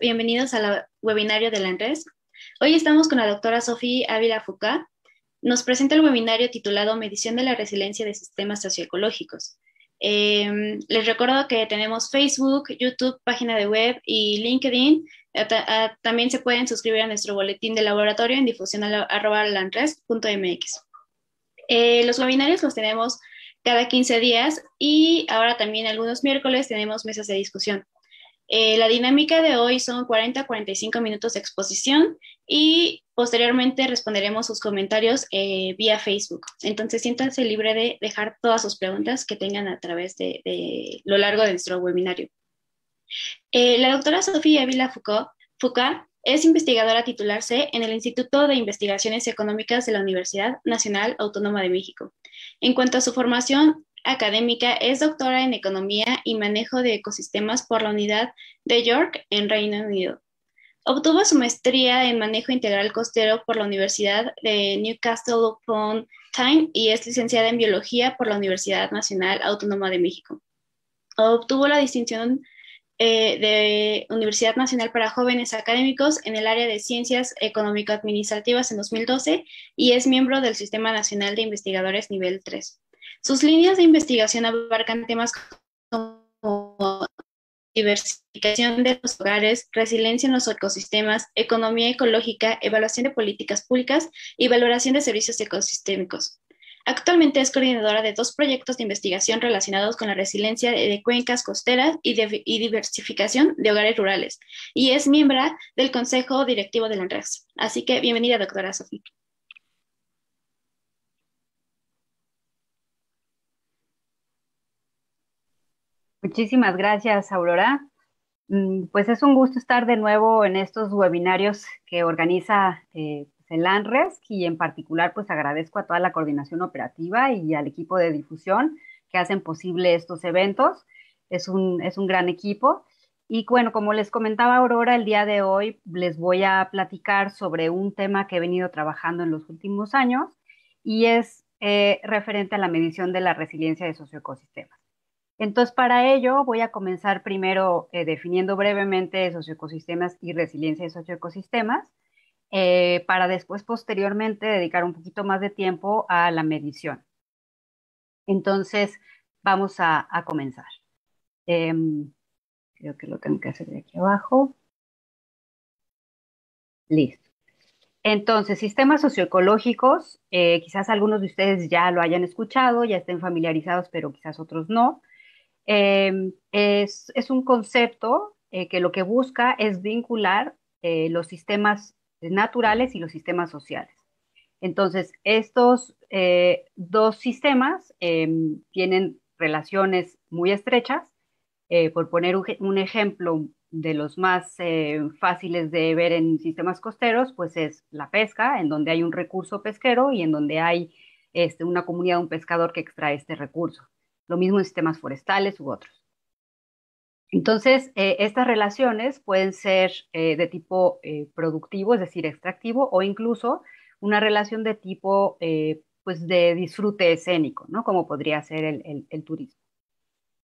bienvenidos al webinario de Landres. Hoy estamos con la doctora Sofía Ávila Foucault. Nos presenta el webinario titulado Medición de la resiliencia de sistemas socioecológicos. Em, les recuerdo que tenemos Facebook, YouTube, página de web y LinkedIn. Eh, ah, también se pueden suscribir a nuestro boletín de laboratorio en difusión@landres.mx. Eh, los webinarios los tenemos cada 15 días y ahora también algunos miércoles tenemos mesas de discusión. Eh, la dinámica de hoy son 40 45 minutos de exposición y posteriormente responderemos sus comentarios eh, vía Facebook. Entonces siéntanse libre de dejar todas sus preguntas que tengan a través de, lo largo de nuestro webinario. Eh, la doctora Sofía Vila Foucault, es investigadora titular C en el Instituto de Investigaciones Económicas de la Universidad Nacional Autónoma de México. En cuanto a su formación, académica, es doctora en Economía y Manejo de Ecosistemas por la Unidad de York en Reino Unido. Obtuvo su maestría en Manejo Integral Costero por la Universidad de Newcastle upon Tyne y es licenciada en Biología por la Universidad Nacional Autónoma de México. Obtuvo la distinción eh, de Universidad Nacional para Jóvenes Académicos en el área de Ciencias Económico-Administrativas en 2012 y es miembro del Sistema Nacional de Investigadores Nivel 3. Sus líneas de investigación abarcan temas como diversificación de los hogares, resiliencia en los ecosistemas, economía ecológica, evaluación de políticas públicas y valoración de servicios ecosistémicos. Actualmente es coordinadora de dos proyectos de investigación relacionados con la resiliencia de cuencas costeras y, diversificación de hogares rurales, y es miembro del Consejo Directivo de la ANREX. Así que bienvenida, doctora Sofía. Muchísimas gracias, Aurora. Mm, pues es un gusto estar de nuevo en estos webinarios que organiza eh, pues, el ANRES y en particular pues agradezco a toda la coordinación operativa y al equipo de difusión que hacen posible estos eventos. Es un, es un gran equipo. Y bueno, como les comentaba Aurora, el día de hoy les voy a platicar sobre un tema que he venido trabajando en los últimos años y es eh, referente a la medición de la resiliencia de socioecosistemas. Entonces, para ello voy a comenzar primero eh, definiendo brevemente esos ecosistemas y resiliencia de esos ecosistemas, eh, para después, posteriormente, dedicar un poquito más de tiempo a la medición. Entonces, vamos a, comenzar. Em, creo que lo tengo que hacer de aquí abajo. Listo. Entonces, sistemas socioecológicos, eh, quizás algunos de ustedes ya lo hayan escuchado, ya estén familiarizados, pero quizás otros no. Em, es, un concepto eh, que lo que busca es vincular eh, los sistemas naturales y los sistemas sociales. Entonces, estos eh, dos sistemas em, tienen relaciones muy estrechas. por poner un, ejemplo de los más em, fáciles de ver en sistemas costeros, pues es la pesca, en donde hay un recurso pesquero y en donde hay este, una comunidad, un pescador que extrae este recurso lo mismo en sistemas forestales u otros. Entonces, eh, estas relaciones pueden ser eh, de tipo eh, productivo, es decir, extractivo, o incluso una relación de tipo pues de disfrute escénico, como podría ser el, turismo.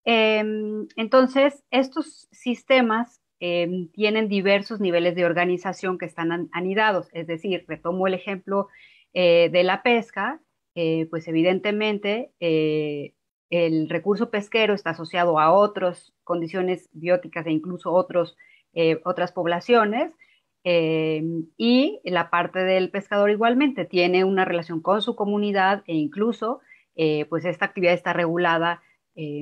Em, entonces, estos sistemas em, tienen diversos niveles de organización que están anidados, es decir, retomo el ejemplo de la pesca, pues evidentemente el recurso pesquero está asociado a otras condiciones bióticas e incluso otros, eh, otras poblaciones. Eh, y la parte del pescador igualmente tiene una relación con su comunidad e incluso eh, pues esta actividad está regulada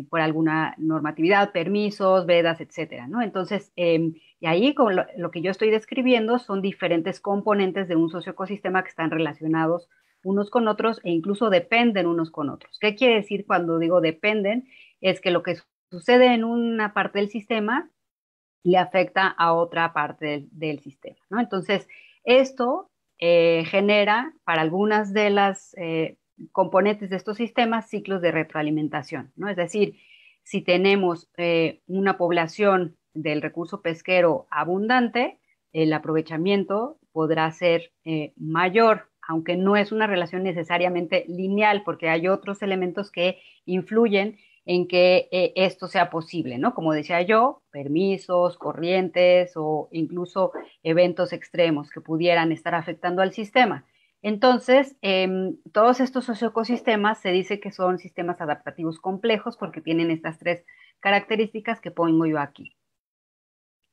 por alguna normatividad, permisos, vedas, etcétera, ¿no? Entonces, em, y ahí lo, que yo estoy describiendo son diferentes componentes de un socioecosistema que están relacionados unos con otros e incluso dependen unos con otros. ¿Qué quiere decir cuando digo dependen? Es que lo que sucede en una parte del sistema le afecta a otra parte del, sistema. ¿no? Entonces, esto eh, genera para algunas de las eh, componentes de estos sistemas ciclos de retroalimentación. ¿no? Es decir, si tenemos eh, una población del recurso pesquero abundante, el aprovechamiento podrá ser mayor aunque no es una relación necesariamente lineal, porque hay otros elementos que influyen en que eh, esto sea posible, ¿no? Como decía yo, permisos, corrientes o incluso eventos extremos que pudieran estar afectando al sistema. Entonces, em, todos estos socioecosistemas se dice que son sistemas adaptativos complejos porque tienen estas tres características que pongo yo aquí.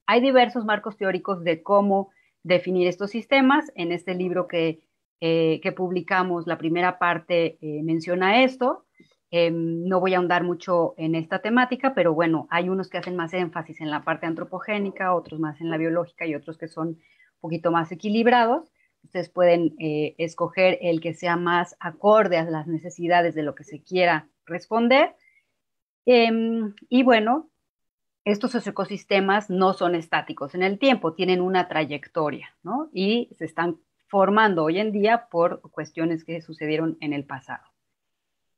Hay diversos marcos teóricos de cómo definir estos sistemas. En este libro que eh, que publicamos, la primera parte eh, menciona esto. Em, no voy a ahondar mucho en esta temática, pero bueno, hay unos que hacen más énfasis en la parte antropogénica, otros más en la biológica y otros que son un poquito más equilibrados. Ustedes pueden eh, escoger el que sea más acorde a las necesidades de lo que se quiera responder. Em, y bueno, estos ecosistemas no son estáticos en el tiempo, tienen una trayectoria, ¿no? Y se están formando hoy en día por cuestiones que sucedieron en el pasado.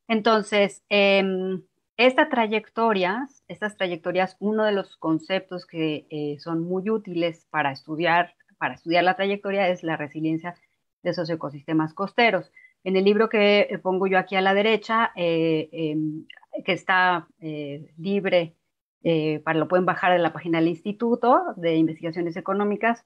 Entonces, em, estas trayectorias, uno de los conceptos que eh, son muy útiles para estudiar, para estudiar la trayectoria es la resiliencia de esos ecosistemas costeros. En el libro que eh, pongo yo aquí a la derecha, eh, em, que está libre, para lo pueden bajar de la página del Instituto de Investigaciones Económicas,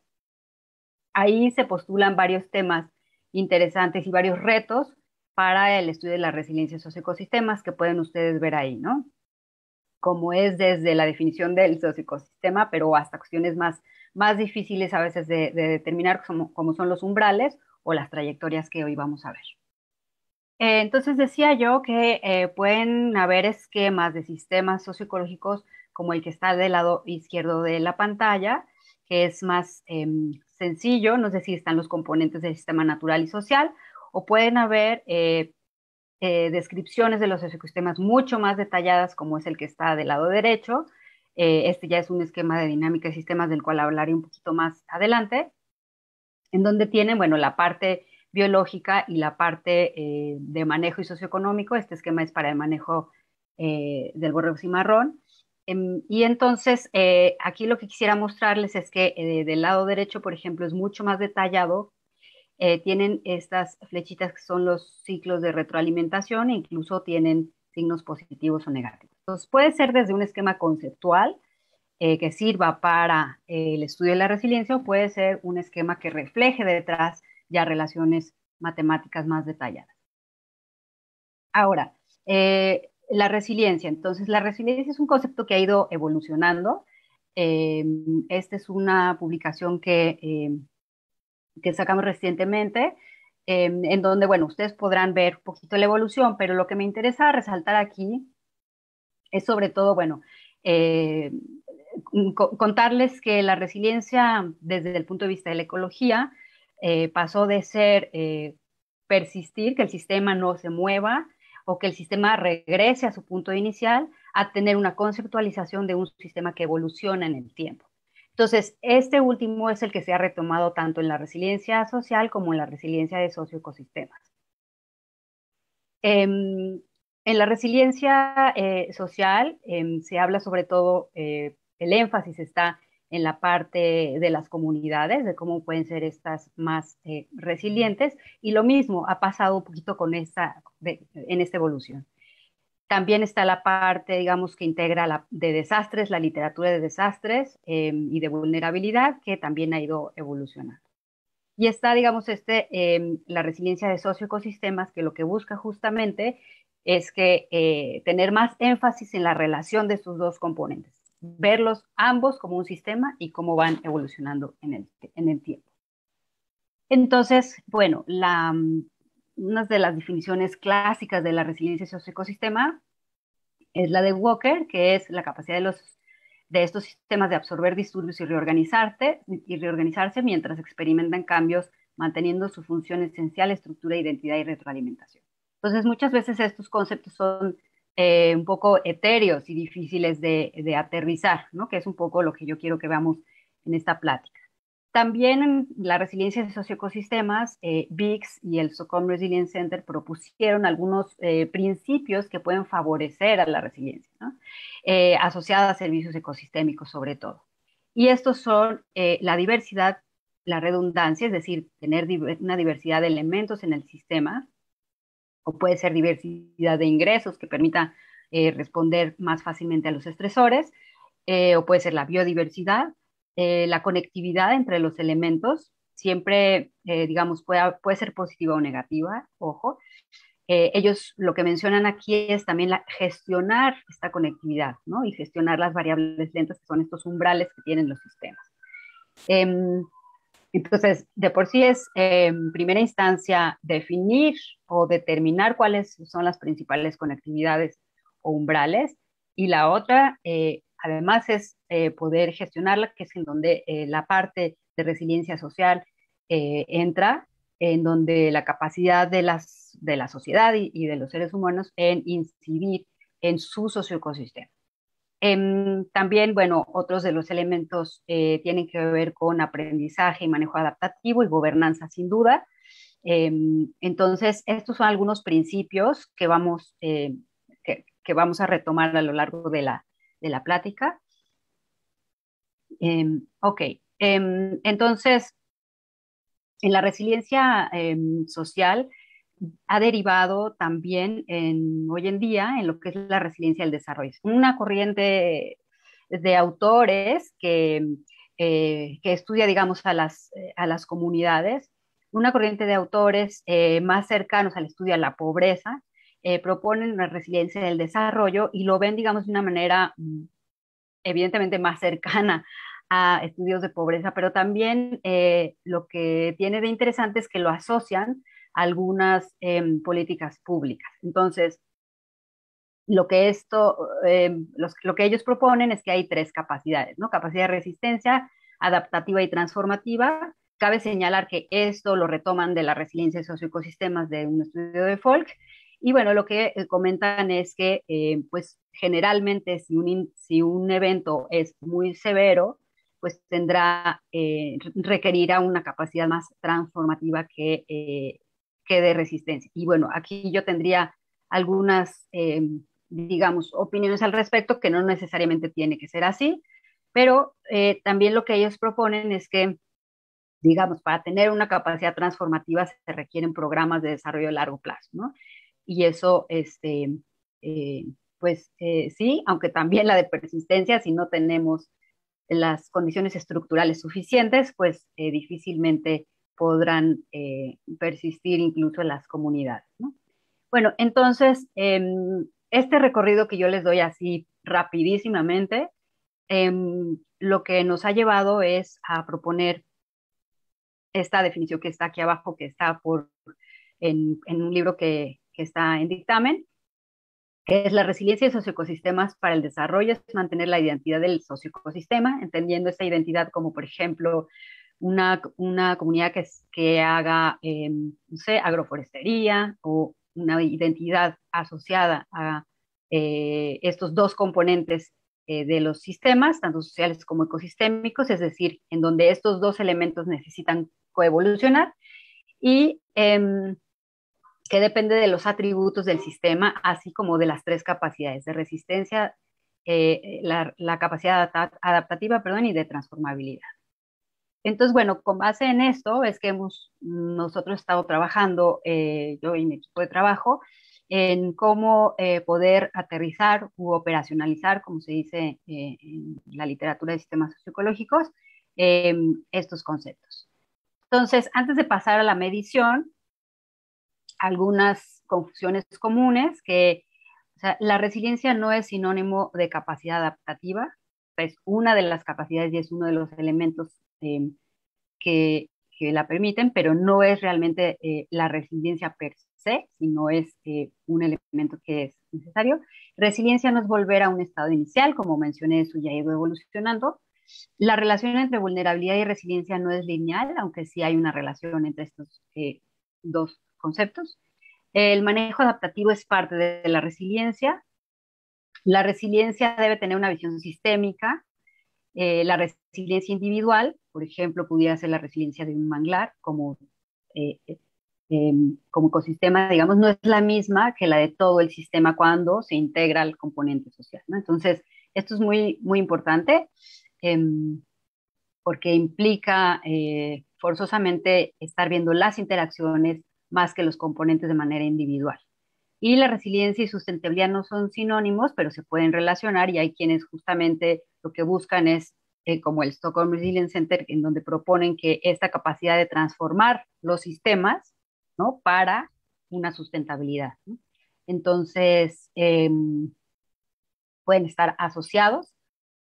ahí se postulan varios temas interesantes y varios retos para el estudio de la resiliencia de ecosistemas que pueden ustedes ver ahí, ¿no? Como es desde la definición del socioecosistema, pero hasta cuestiones más, difíciles a veces de, determinar, como, son los umbrales o las trayectorias que hoy vamos a ver. Eh, entonces decía yo que eh, pueden haber esquemas de sistemas socioecológicos como el que está del lado izquierdo de la pantalla, que es más em, sencillo, no sé si están los componentes del sistema natural y social, o pueden haber eh, eh, descripciones de los ecosistemas mucho más detalladas, como es el que está del lado derecho. Eh, este ya es un esquema de dinámica de sistemas del cual hablaré un poquito más adelante, en donde tienen, bueno, la parte biológica y la parte de manejo y socioeconómico. Este esquema es para el manejo del borrego cimarrón Em, y entonces, eh, aquí lo que quisiera mostrarles es que eh, del lado derecho, por ejemplo, es mucho más detallado. Eh, tienen estas flechitas que son los ciclos de retroalimentación e incluso tienen signos positivos o negativos. Entonces, puede ser desde un esquema conceptual que sirva para el estudio de la resiliencia o puede ser un esquema que refleje detrás ya relaciones matemáticas más detalladas. Ahora, la resiliencia. Entonces, la resiliencia es un concepto que ha ido evolucionando. Eh, esta es una publicación que, eh, que sacamos recientemente, eh, en donde, bueno, ustedes podrán ver un poquito la evolución, pero lo que me interesa resaltar aquí es sobre todo, bueno, contarles que la resiliencia desde el punto de vista de la ecología pasó de ser persistir, que el sistema no se mueva, o que el sistema regrese a su punto inicial, a tener una conceptualización de un sistema que evoluciona en el tiempo. Entonces, este último es el que se ha retomado tanto en la resiliencia social como en la resiliencia de socioecosistemas. Em, en la resiliencia eh, social em, se habla sobre todo, eh, el énfasis está en la parte de las comunidades, de cómo pueden ser estas más eh, resilientes. Y lo mismo ha pasado un poquito con esta, en esta evolución. También está la parte, digamos, que integra de desastres, la literatura de desastres em, y de vulnerabilidad, que también ha ido evolucionando. Y está, digamos, este, em, la resiliencia de socioecosistemas, que lo que busca justamente es que eh, tener más énfasis en la relación de sus dos componentes verlos ambos como un sistema y cómo van evolucionando en el, tiempo. Entonces, bueno, una de las definiciones clásicas de la resiliencia socioecosistema es la de Walker, que es la capacidad de, los, de estos sistemas de absorber disturbios y, reorganizarse y reorganizarse mientras experimentan cambios manteniendo su función esencial, estructura, identidad y retroalimentación. Entonces, muchas veces estos conceptos son eh, un poco etéreos y difíciles de, aterrizar, ¿no? que es un poco lo que yo quiero que veamos en esta plática. También la resiliencia de socioecosistemas, eh, y el SOCOM Resilience Center propusieron algunos eh, principios que pueden favorecer a la resiliencia, eh, asociada a servicios ecosistémicos sobre todo. Y estos son la diversidad, la redundancia, es decir, tener una diversidad de elementos en el sistema, o puede ser diversidad de ingresos que permita eh, responder más fácilmente a los estresores, eh, o puede ser la biodiversidad, eh, la conectividad entre los elementos, siempre, digamos, puede, puede, ser positiva o negativa, ojo. ellos lo que mencionan aquí es también la, gestionar esta conectividad, ¿no? Y gestionar las variables lentas, que son estos umbrales que tienen los sistemas. Em, entonces, de por sí es eh, en primera instancia definir o determinar cuáles son las principales conectividades o umbrales y la otra, eh, además, es eh, poder gestionarla, que es en donde la parte de resiliencia social entra, en donde la capacidad de, las, de la sociedad y, de los seres humanos en incidir en su socioecosistema. Em, también, bueno, otros de los elementos eh, tienen que ver con aprendizaje y manejo adaptativo y gobernanza, sin duda. Em, entonces, estos son algunos principios que vamos, eh, que, vamos a retomar a lo largo de la, de la plática. Em, ok, entonces, en la resiliencia social, ha derivado también en, hoy en día en lo que es la resiliencia del desarrollo. Una corriente de autores que, eh, que estudia, digamos, eh, a las, comunidades, una corriente de autores eh, más cercanos al estudio de la pobreza, proponen la resiliencia del desarrollo y lo ven, digamos, de una manera mm, evidentemente más cercana a estudios de pobreza, pero también lo que tiene de interesante es que lo asocian algunas em, políticas públicas. Entonces, lo que, esto, em, lo que ellos proponen es que hay tres capacidades, ¿no? Capacidad de resistencia, adaptativa y transformativa. Cabe señalar que esto lo retoman de la resiliencia de socioecosistemas de un estudio de Folk. Y bueno, lo que eh, comentan es que, eh, pues, generalmente si un, si un evento es muy severo, pues tendrá, eh, requerirá una capacidad más transformativa que que de resistencia. Y bueno, aquí yo tendría algunas, eh, digamos, opiniones al respecto, que no necesariamente tiene que ser así, pero eh, también lo que ellos proponen es que, digamos, para tener una capacidad transformativa se requieren programas de desarrollo a largo plazo, ¿no? Y eso, este, eh, pues sí, aunque también la de persistencia, si no tenemos las condiciones estructurales suficientes, pues difícilmente podrán eh, persistir incluso en las comunidades. Bueno, entonces, em, este recorrido que yo les doy así rapidísimamente, em, lo que nos ha llevado es a proponer esta definición que está aquí abajo, que está en, un libro que, está en dictamen, que es la resiliencia de ecosistemas para el desarrollo, es mantener la identidad del socioecosistema, entendiendo esta identidad como, por ejemplo, una, comunidad que, haga, em, no sé, agroforestería o una identidad asociada a eh, estos dos componentes eh, de los sistemas, tanto sociales como ecosistémicos, es decir, en donde estos dos elementos necesitan coevolucionar y em, que depende de los atributos del sistema, así como de las tres capacidades de resistencia, eh, la, la, capacidad adaptativa perdón, y de transformabilidad. Entonces, bueno, con base en esto es que hemos nosotros estado trabajando, eh, yo y mi equipo de trabajo, en cómo eh, poder aterrizar u operacionalizar, como se dice eh, en la literatura de sistemas sociológicos, estos conceptos. Entonces, antes de pasar a la medición, algunas confusiones comunes que la resiliencia no es sinónimo de capacidad adaptativa, es una de las capacidades y es uno de los elementos este, que, la permiten, pero no es realmente eh, la resiliencia per se, sino es eh, un elemento que es necesario. Resiliencia no es volver a un estado inicial, como mencioné, eso ya ha evolucionando. La relación entre vulnerabilidad y resiliencia no es lineal, aunque sí hay una relación entre estos eh, dos conceptos. El manejo adaptativo es parte de la resiliencia. La resiliencia debe tener una visión sistémica eh, la resiliencia individual, por ejemplo, pudiera ser la resiliencia de un manglar como, eh, eh, em, como ecosistema, digamos, no es la misma que la de todo el sistema cuando se integra el componente social. Entonces, esto es muy, muy importante em, porque implica forzosamente estar viendo las interacciones más que los componentes de manera individual. Y la resiliencia y sustentabilidad no son sinónimos, pero se pueden relacionar y hay quienes justamente lo que buscan es, eh, como el Stockholm Resilience Center, en donde proponen que esta capacidad de transformar los sistemas ¿no? para una sustentabilidad. Entonces, em, pueden estar asociados,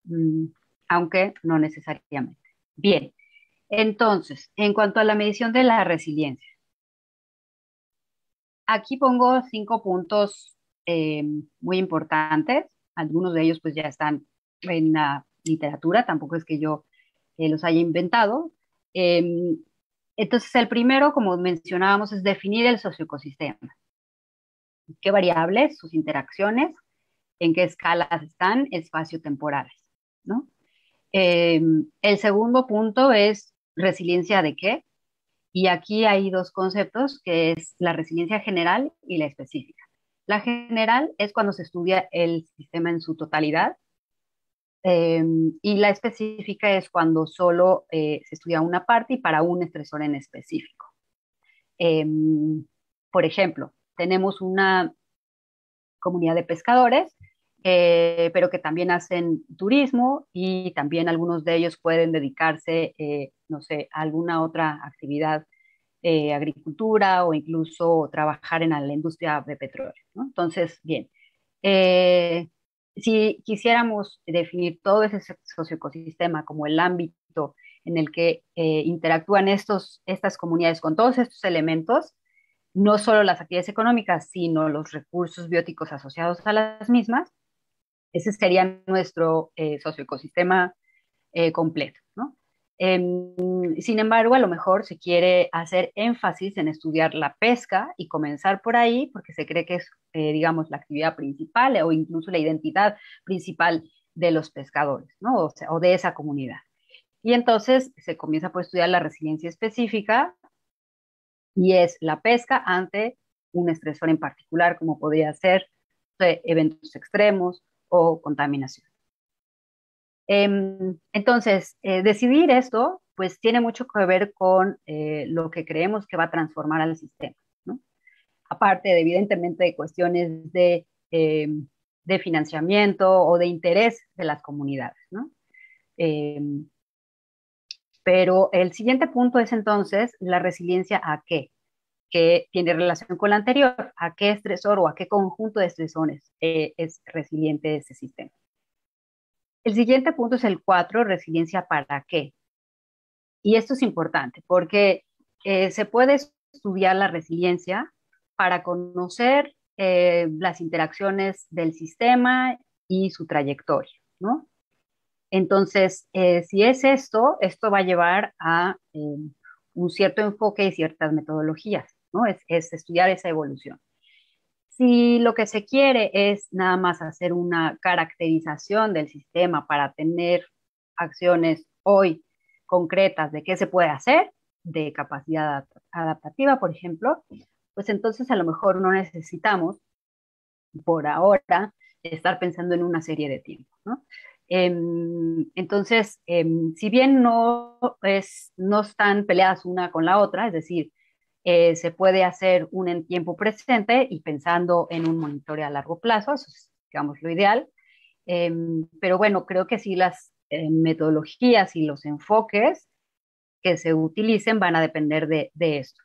mm, aunque no necesariamente. Bien, entonces, en cuanto a la medición de la resiliencia, aquí pongo cinco puntos eh, muy importantes. Algunos de ellos pues ya están en la literatura, tampoco es que yo eh, los haya inventado. Em, entonces, el primero, como mencionábamos, es definir el socioecosistema. ¿Qué variables, sus interacciones, en qué escalas están, espacio-temporales? Em, el segundo punto es resiliencia de qué, y aquí hay dos conceptos, que es la resiliencia general y la específica. La general es cuando se estudia el sistema en su totalidad em, y la específica es cuando solo eh, se estudia una parte y para un estresor en específico. Em, por ejemplo, tenemos una comunidad de pescadores, eh, pero que también hacen turismo y también algunos de ellos pueden dedicarse eh, no sé, alguna otra actividad, eh, agricultura o incluso trabajar en la industria de petróleo. Entonces, bien, eh, si quisiéramos definir todo ese socioecosistema como el ámbito en el que eh, interactúan estos, estas comunidades con todos estos elementos, no solo las actividades económicas, sino los recursos bióticos asociados a las mismas, ese sería nuestro socioecosistema completo. Em, sin embargo, a lo mejor se quiere hacer énfasis en estudiar la pesca y comenzar por ahí, porque se cree que es, eh, digamos, la actividad principal o incluso la identidad principal de los pescadores, O, o de esa comunidad. Y entonces se comienza por estudiar la resiliencia específica y es la pesca ante un estresor en particular, como podría ser eh, eventos extremos o contaminación. Em, entonces, eh, decidir esto, pues tiene mucho que ver con eh, lo que creemos que va a transformar al sistema, Aparte, evidentemente, de cuestiones em, de, financiamiento o de interés de las comunidades, em, Pero el siguiente punto es entonces la resiliencia a qué, que tiene relación con la anterior, a qué estresor o a qué conjunto de estresores eh, es resiliente ese sistema. El siguiente punto es el 4, resiliencia para qué. Y esto es importante porque eh, se puede estudiar la resiliencia para conocer eh, las interacciones del sistema y su trayectoria, Entonces, eh, si es esto, esto va a llevar a un cierto enfoque y ciertas metodologías, ¿no? es estudiar esa evolución. Si lo que se quiere es nada más hacer una caracterización del sistema para tener acciones hoy concretas de qué se puede hacer, de capacidad adaptativa, por ejemplo, pues entonces a lo mejor no necesitamos por ahora estar pensando en una serie de tiempos. Em, entonces, em, si bien no, es, no están peleadas una con la otra, es decir, eh, se puede hacer un en tiempo presente y pensando en un monitoreo a largo plazo, eso es, digamos, lo ideal. Em, pero bueno, creo que sí las eh, metodologías y los enfoques que se utilicen van a depender de, de, esto.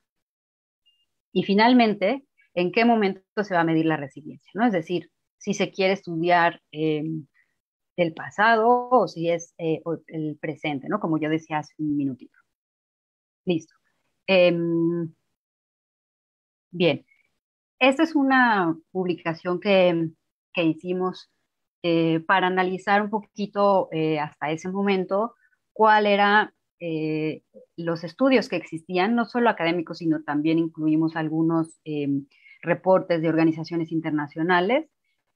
Y finalmente, ¿en qué momento se va a medir la resiliencia? ¿no? Es decir, si se quiere estudiar em, el pasado o si es eh, el presente, ¿no? Como yo decía hace un minutito. Listo. Em, Bien, esta es una publicación que, hicimos eh, para analizar un poquito eh, hasta ese momento cuál era eh, los estudios que existían, no solo académicos, sino también incluimos algunos reportes de organizaciones internacionales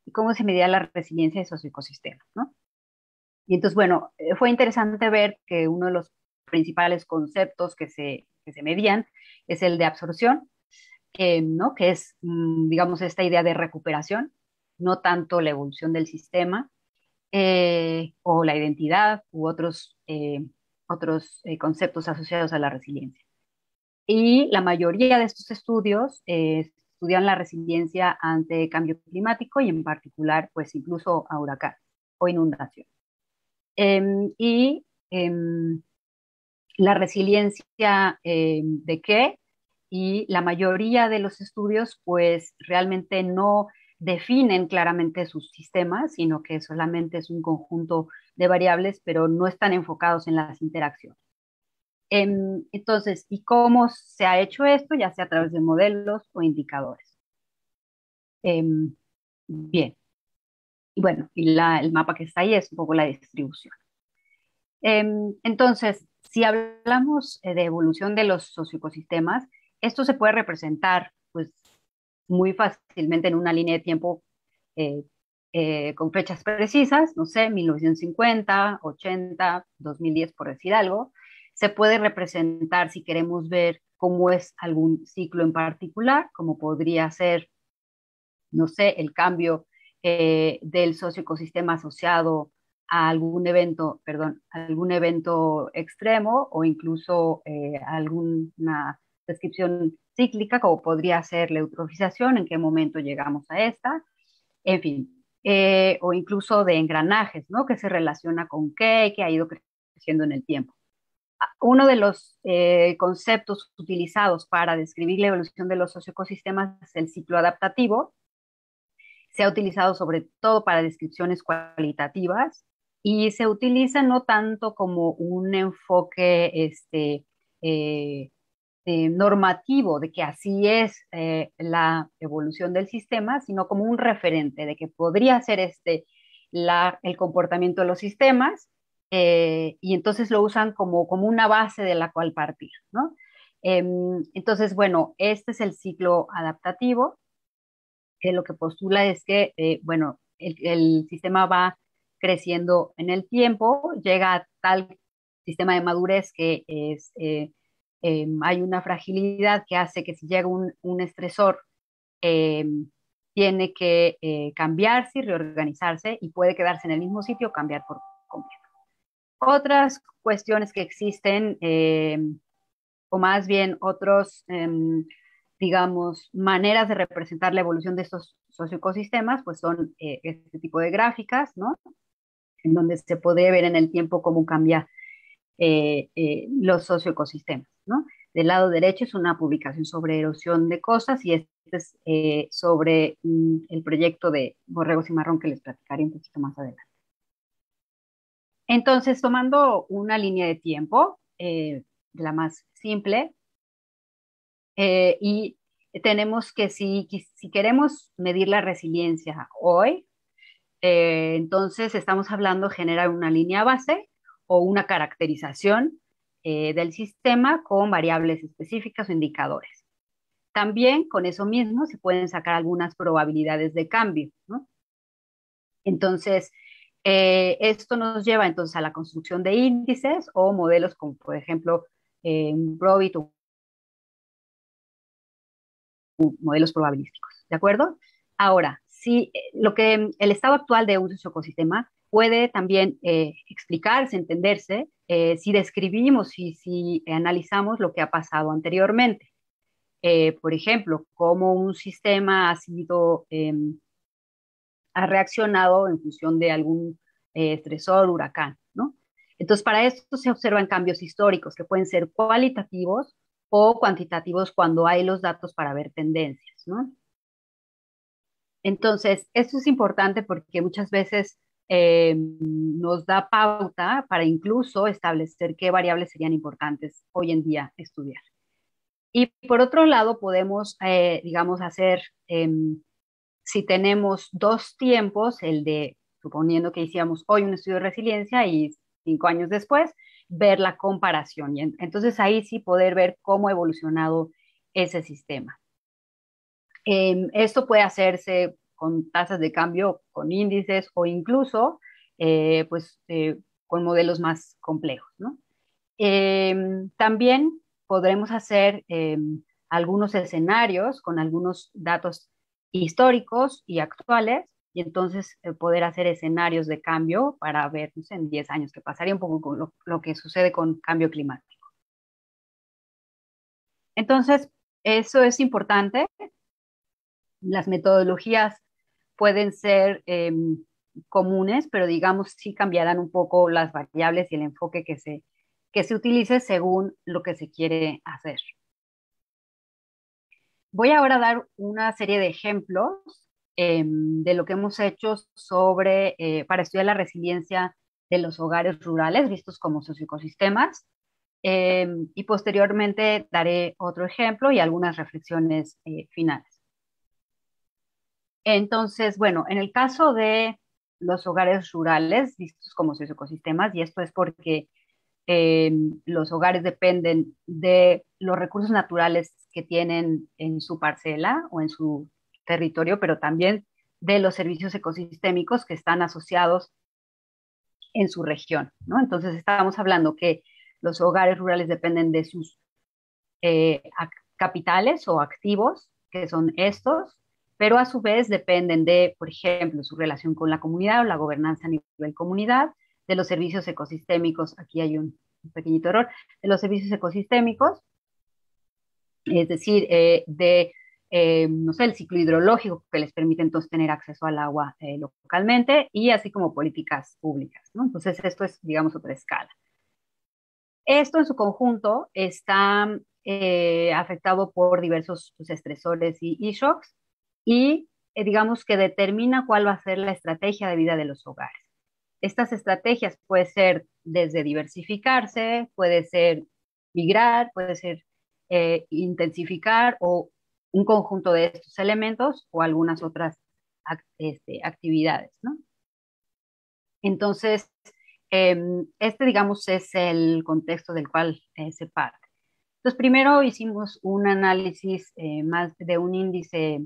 y cómo se medía la resiliencia de esos ecosistemas. Y entonces, bueno, fue interesante ver que uno de los principales conceptos que que se medían es el de absorción, ¿no? que es, mm, digamos, esta idea de recuperación, no tanto la evolución del sistema eh, o la identidad u otros, eh, otros eh, conceptos asociados a la resiliencia. Y la mayoría de estos estudios estudian la resiliencia ante cambio climático y en particular, pues incluso a huracán o inundación. Em, y em, la resiliencia em, de qué? y la mayoría de los estudios pues realmente no definen claramente sus sistemas, sino que solamente es un conjunto de variables, pero no están enfocados en las interacciones. Em, entonces, ¿y cómo se ha hecho esto? Ya sea a través de modelos o indicadores. Em, bien. Y bueno, el mapa que está ahí es un poco la distribución. Em, entonces, si hablamos eh, de evolución de los socioecosistemas, esto se puede representar pues, muy fácilmente en una línea de tiempo eh, eh, con fechas precisas, no sé, 1950, 80, 2010, por decir algo. Se puede representar si queremos ver cómo es algún ciclo en particular, como podría ser, no sé, el cambio del eh, del socioecosistema asociado a algún evento, perdón, algún evento extremo o incluso alguna descripción cíclica, como podría ser la eutrofización, en qué momento llegamos a esta, en fin, eh, o incluso de engranajes, ¿no? Que se relaciona con qué, que ha ido creciendo en el tiempo. Ah, uno de los eh, conceptos utilizados para describir la evolución de los ecosistemas es el ciclo adaptativo. Se ha utilizado sobre todo para descripciones cualitativas y se utiliza no tanto como un enfoque este, eh, este, normativo de que así es eh, la evolución del sistema, sino como un referente de que podría ser este la, el comportamiento de los sistemas eh, y entonces lo usan como, una base de la cual partir. ¿no? Em, entonces, bueno, este es el ciclo adaptativo, que lo que postula es que, eh, bueno, el, sistema va creciendo en el tiempo, llega a tal sistema de madurez que es Em, hay una fragilidad que hace que si llega un, estresor, em, tiene que eh, cambiarse y reorganizarse y puede quedarse en el mismo sitio o cambiar por completo. Otras cuestiones que existen, em, o más bien otros, digamos, maneras de representar la evolución de estos socioecosistemas, pues son eh, este tipo de gráficas, ¿no? En donde se puede ver en el tiempo cómo cambia eh, los socioecosistemas. Del lado derecho es una publicación sobre erosión de costas y este es eh, sobre mm, el proyecto de Borrego Marrón que les platicaré un poquito más adelante. Entonces, tomando una línea de tiempo, eh, la más simple, eh, y tenemos que si, si queremos medir la resiliencia hoy, entonces estamos hablando de generar una línea base o una caracterización eh, del sistema con variables específicas o indicadores. También con eso mismo se pueden sacar algunas probabilidades de cambio. ¿no? Entonces, eh, esto nos lleva entonces a la construcción de índices o modelos como por ejemplo eh, un Probit o modelos probabilísticos. ¿De acuerdo? Ahora, si lo que el estado actual de un ecosistema puede también eh, explicarse, entenderse, eh, si describimos y si analizamos lo que ha pasado anteriormente. Eh, por ejemplo, cómo un sistema ha sido, em, ha reaccionado en función de algún estresor, huracán, ¿no? Entonces, para esto se observan cambios históricos que pueden ser cualitativos o cuantitativos cuando hay los datos para ver tendencias, ¿no? Entonces, esto es importante porque muchas veces eh, nos da pauta para incluso establecer qué variables serían importantes hoy en día estudiar. Y por otro lado, podemos, eh, digamos, hacer, em, si tenemos dos tiempos, el de, suponiendo que hiciéramos hoy un estudio de resiliencia y cinco años después, ver la comparación. Y entonces ahí sí poder ver cómo ha evolucionado ese sistema. Em, esto puede hacerse con tasas de cambio con índices o incluso eh, pues, eh, con modelos más complejos. Em, también podremos hacer em, algunos escenarios con algunos datos históricos y actuales y entonces eh, poder hacer escenarios de cambio para ver no sé, en 10 años qué pasaría un poco con lo, que sucede con cambio climático. Entonces, eso es importante. Las metodologías pueden ser em, comunes, pero digamos sí cambiarán un poco las variables y el enfoque que se, que se utilice según lo que se quiere hacer. Voy ahora a dar una serie de ejemplos em, de lo que hemos hecho sobre, eh, para estudiar la resiliencia de los hogares rurales vistos como sus ecosistemas. Em, y posteriormente daré otro ejemplo y algunas reflexiones eh, finales. Entonces, bueno, en el caso de los hogares rurales, vistos como sus ecosistemas, y esto es porque eh, los hogares dependen de los recursos naturales que tienen en su parcela o en su territorio, pero también de los servicios ecosistémicos que están asociados en su región, ¿no? Entonces estamos hablando que los hogares rurales dependen de sus eh, capitales o activos, que son estos, pero a su vez dependen de, por ejemplo, su relación con la comunidad o la gobernanza a nivel comunidad, de los servicios ecosistémicos, aquí hay un, pequeñito error, de los servicios ecosistémicos, es decir, eh, de, eh, no sé, el ciclo hidrológico que les permite entonces tener acceso al agua eh, localmente y así como políticas públicas, Entonces esto es, digamos, otra escala. Esto en su conjunto está afectado por diversos pues, estresores y shocks, y eh, digamos que determina cuál va a ser la estrategia de vida de los hogares. Estas estrategias pueden ser desde diversificarse, puede ser migrar, puede ser eh, intensificar o un conjunto de estos elementos o algunas otras este, actividades. ¿no? Entonces, em, este, digamos, es el contexto del cual eh, se parte. Entonces, primero hicimos un análisis más de un índice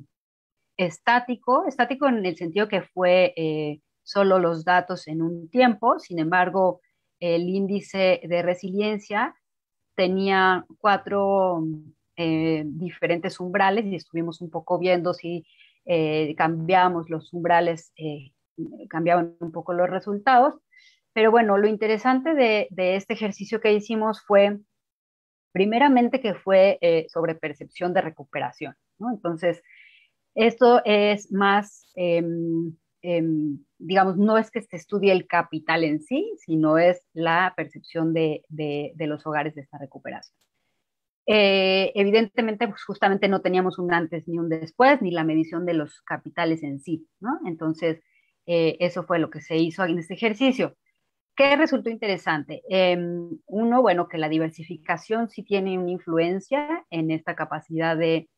estático, estático en el sentido que fue eh, solo los datos en un tiempo, sin embargo, el índice de resiliencia tenía cuatro eh, diferentes umbrales y estuvimos un poco viendo si eh, cambiamos los umbrales, cambiaban un poco los resultados. Pero bueno, lo interesante de, de este ejercicio que hicimos fue, primeramente, que fue sobre percepción de recuperación. ¿no? Entonces, esto es más, em, em, digamos, no es que se estudie el capital en sí, sino es la percepción de, los hogares de esta recuperación. Eh, evidentemente, pues, justamente no teníamos un antes ni un después, ni la medición de los capitales en sí, ¿no? Entonces, eh, eso fue lo que se hizo en este ejercicio. ¿Qué resultó interesante? Em, uno, bueno, que la diversificación sí tiene una influencia en esta capacidad de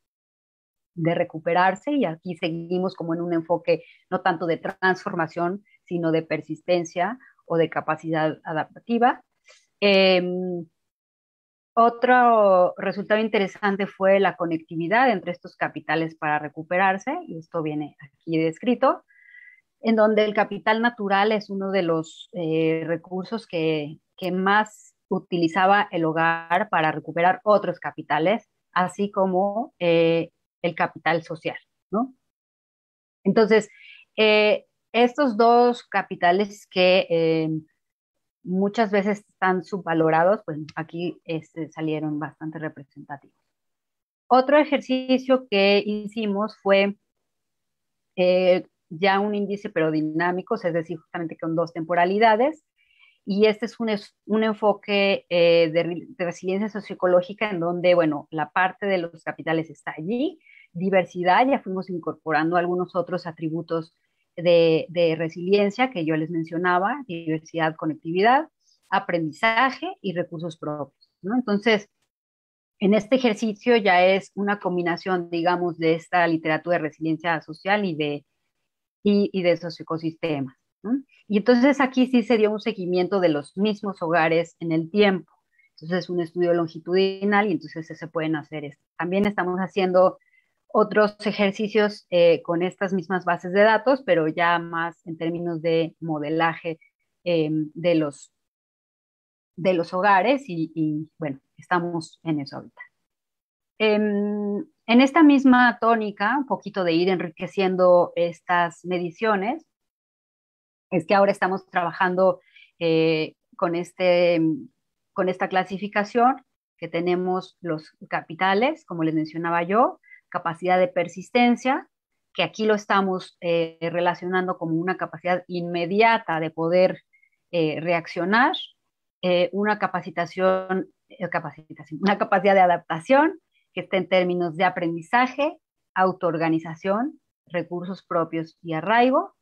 de recuperarse y aquí seguimos como en un enfoque no tanto de transformación, sino de persistencia o de capacidad adaptativa. Em, otro resultado interesante fue la conectividad entre estos capitales para recuperarse, y esto viene aquí descrito, en donde el capital natural es uno de los eh, recursos que, más utilizaba el hogar para recuperar otros capitales, así como eh, el capital social, ¿no? Entonces, eh, estos dos capitales que eh, muchas veces están subvalorados, pues aquí este, salieron bastante representativos. Otro ejercicio que hicimos fue eh, ya un índice pero dinámico, es decir, justamente con dos temporalidades, y este es un, enfoque de, de, resiliencia socioecológica en donde, bueno, la parte de los capitales está allí, diversidad, ya fuimos incorporando algunos otros atributos de, resiliencia que yo les mencionaba, diversidad, conectividad, aprendizaje y recursos propios. ¿no? Entonces, en este ejercicio ya es una combinación, digamos, de esta literatura de resiliencia social y de, y, de esos ecosistemas. Y entonces aquí sí se dio un seguimiento de los mismos hogares en el tiempo. Entonces es un estudio longitudinal y entonces se pueden hacer esto. También estamos haciendo otros ejercicios eh, con estas mismas bases de datos, pero ya más en términos de modelaje em, de, los, de los hogares y, bueno, estamos en eso ahorita. Em, en esta misma tónica, un poquito de ir enriqueciendo estas mediciones, es que ahora estamos trabajando eh, con, este, em, con esta clasificación que tenemos los capitales, como les mencionaba yo, capacidad de persistencia, que aquí lo estamos eh, relacionando como una capacidad inmediata de poder eh, reaccionar, eh, una capacitación, capacitación, una capacidad de adaptación, que está en términos de aprendizaje, autoorganización, recursos propios y arraigo,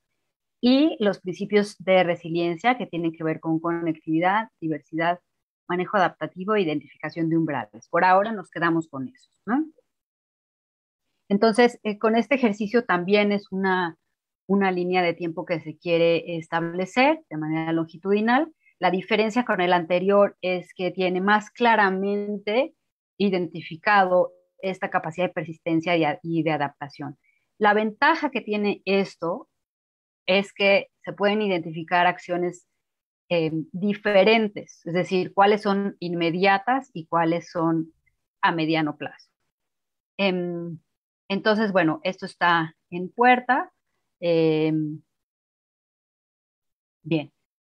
y los principios de resiliencia que tienen que ver con conectividad, diversidad, manejo adaptativo e identificación de umbrales. Por ahora nos quedamos con eso. ¿no? Entonces, eh, con este ejercicio también es una, línea de tiempo que se quiere establecer de manera longitudinal. La diferencia con el anterior es que tiene más claramente identificado esta capacidad de persistencia y, de adaptación. La ventaja que tiene esto es que se pueden identificar acciones eh, diferentes, es decir, cuáles son inmediatas y cuáles son a mediano plazo. Em, entonces, bueno, esto está en puerta. Eh, bien,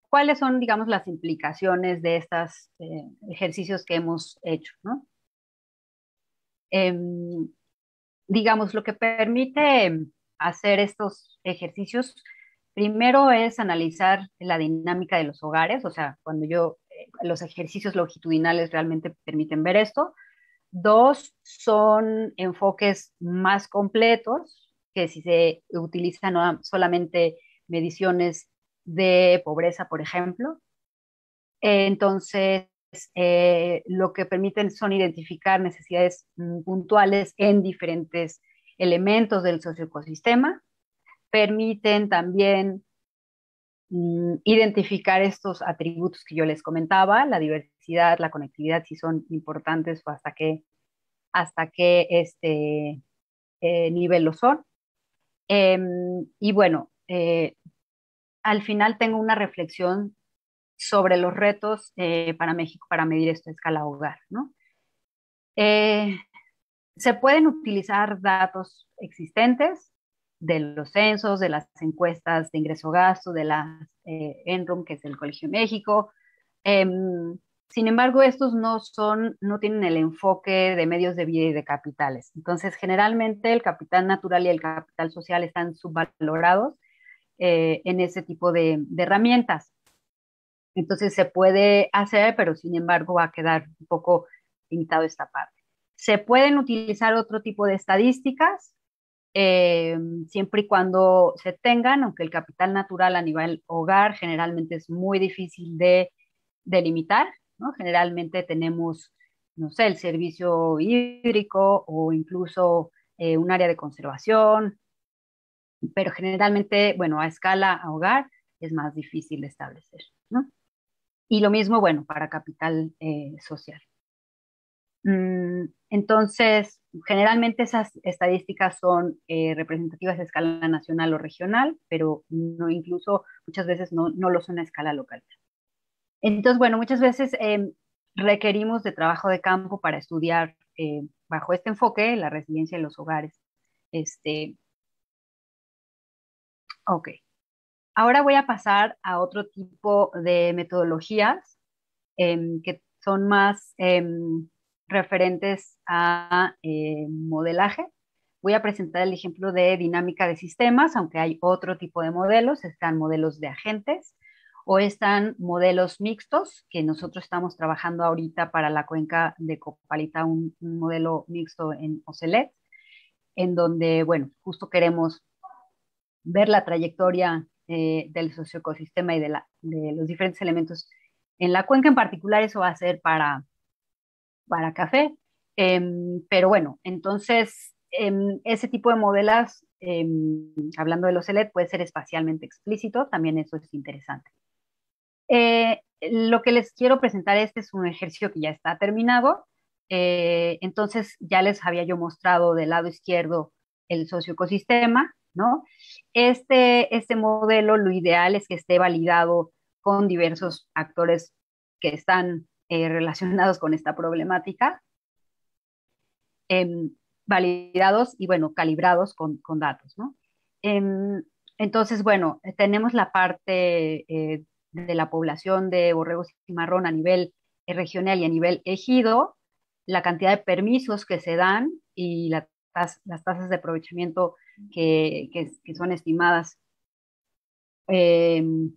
¿cuáles son, digamos, las implicaciones de estos eh, ejercicios que hemos hecho? Eh, digamos, lo que permite hacer estos ejercicios, primero es analizar la dinámica de los hogares, o sea, cuando yo, los ejercicios longitudinales realmente permiten ver esto, Dos son enfoques más completos, que si se utilizan solamente mediciones de pobreza, por ejemplo. Entonces, eh, lo que permiten son identificar necesidades mm, puntuales en diferentes elementos del socioecosistema. Permiten también mm, identificar estos atributos que yo les comentaba, la diversidad la conectividad, si son importantes o pues, hasta qué, hasta qué este, eh, nivel lo son. Em, y bueno, eh, al final tengo una reflexión sobre los retos eh, para México para medir esta escala hogar, se pueden utilizar datos existentes de los censos, de las encuestas de ingreso-gasto, de las ENRUM, que es el Colegio México, em, sin embargo, estos no son, no tienen el enfoque de medios de vida y de capitales. Entonces, generalmente el capital natural y el capital social están subvalorados eh, en ese tipo de, herramientas. Entonces se puede hacer, pero sin embargo va a quedar un poco limitado esta parte. Se pueden utilizar otro tipo de estadísticas, eh, siempre y cuando se tengan, aunque el capital natural a nivel hogar generalmente es muy difícil de delimitar, Generalmente tenemos, no sé, el servicio hídrico o incluso eh, un área de conservación, pero generalmente, bueno, a escala a hogar es más difícil de establecer, ¿no? Y lo mismo, bueno, para capital eh, social. Mm, entonces, generalmente esas estadísticas son eh, representativas a escala nacional o regional, pero no, incluso muchas veces no, no lo son a escala local. Entonces, bueno, muchas veces em, requerimos de trabajo de campo para estudiar eh, bajo este enfoque la resiliencia en los hogares. Este, ok. Ahora voy a pasar a otro tipo de metodologías em, que son más em, referentes a eh, modelaje. Voy a presentar el ejemplo de dinámica de sistemas, aunque hay otro tipo de modelos, están modelos de agentes, o están modelos mixtos, que nosotros estamos trabajando ahorita para la cuenca de Copalita, un, modelo mixto en Ocelet, en donde, bueno, justo queremos ver la trayectoria eh, del socioecosistema y de, los diferentes elementos. En la cuenca en particular eso va a ser para, para café, em, pero bueno, entonces em, ese tipo de modelos, em, hablando de Ocelet, puede ser espacialmente explícito, también eso es interesante. Eh, lo que les quiero presentar, este es un ejercicio que ya está terminado. Eh, entonces, ya les había yo mostrado del lado izquierdo el socioecosistema, ¿no? Este, este modelo, lo ideal es que esté validado con diversos actores que están eh, relacionados con esta problemática, em, validados y, bueno, calibrados con, con datos, ¿no? Em, entonces, bueno, tenemos la parte de la población de borregos cimarrón a nivel eh, regional y a nivel ejido, la cantidad de permisos que se dan y las tasas de aprovechamiento que, que, son estimadas em,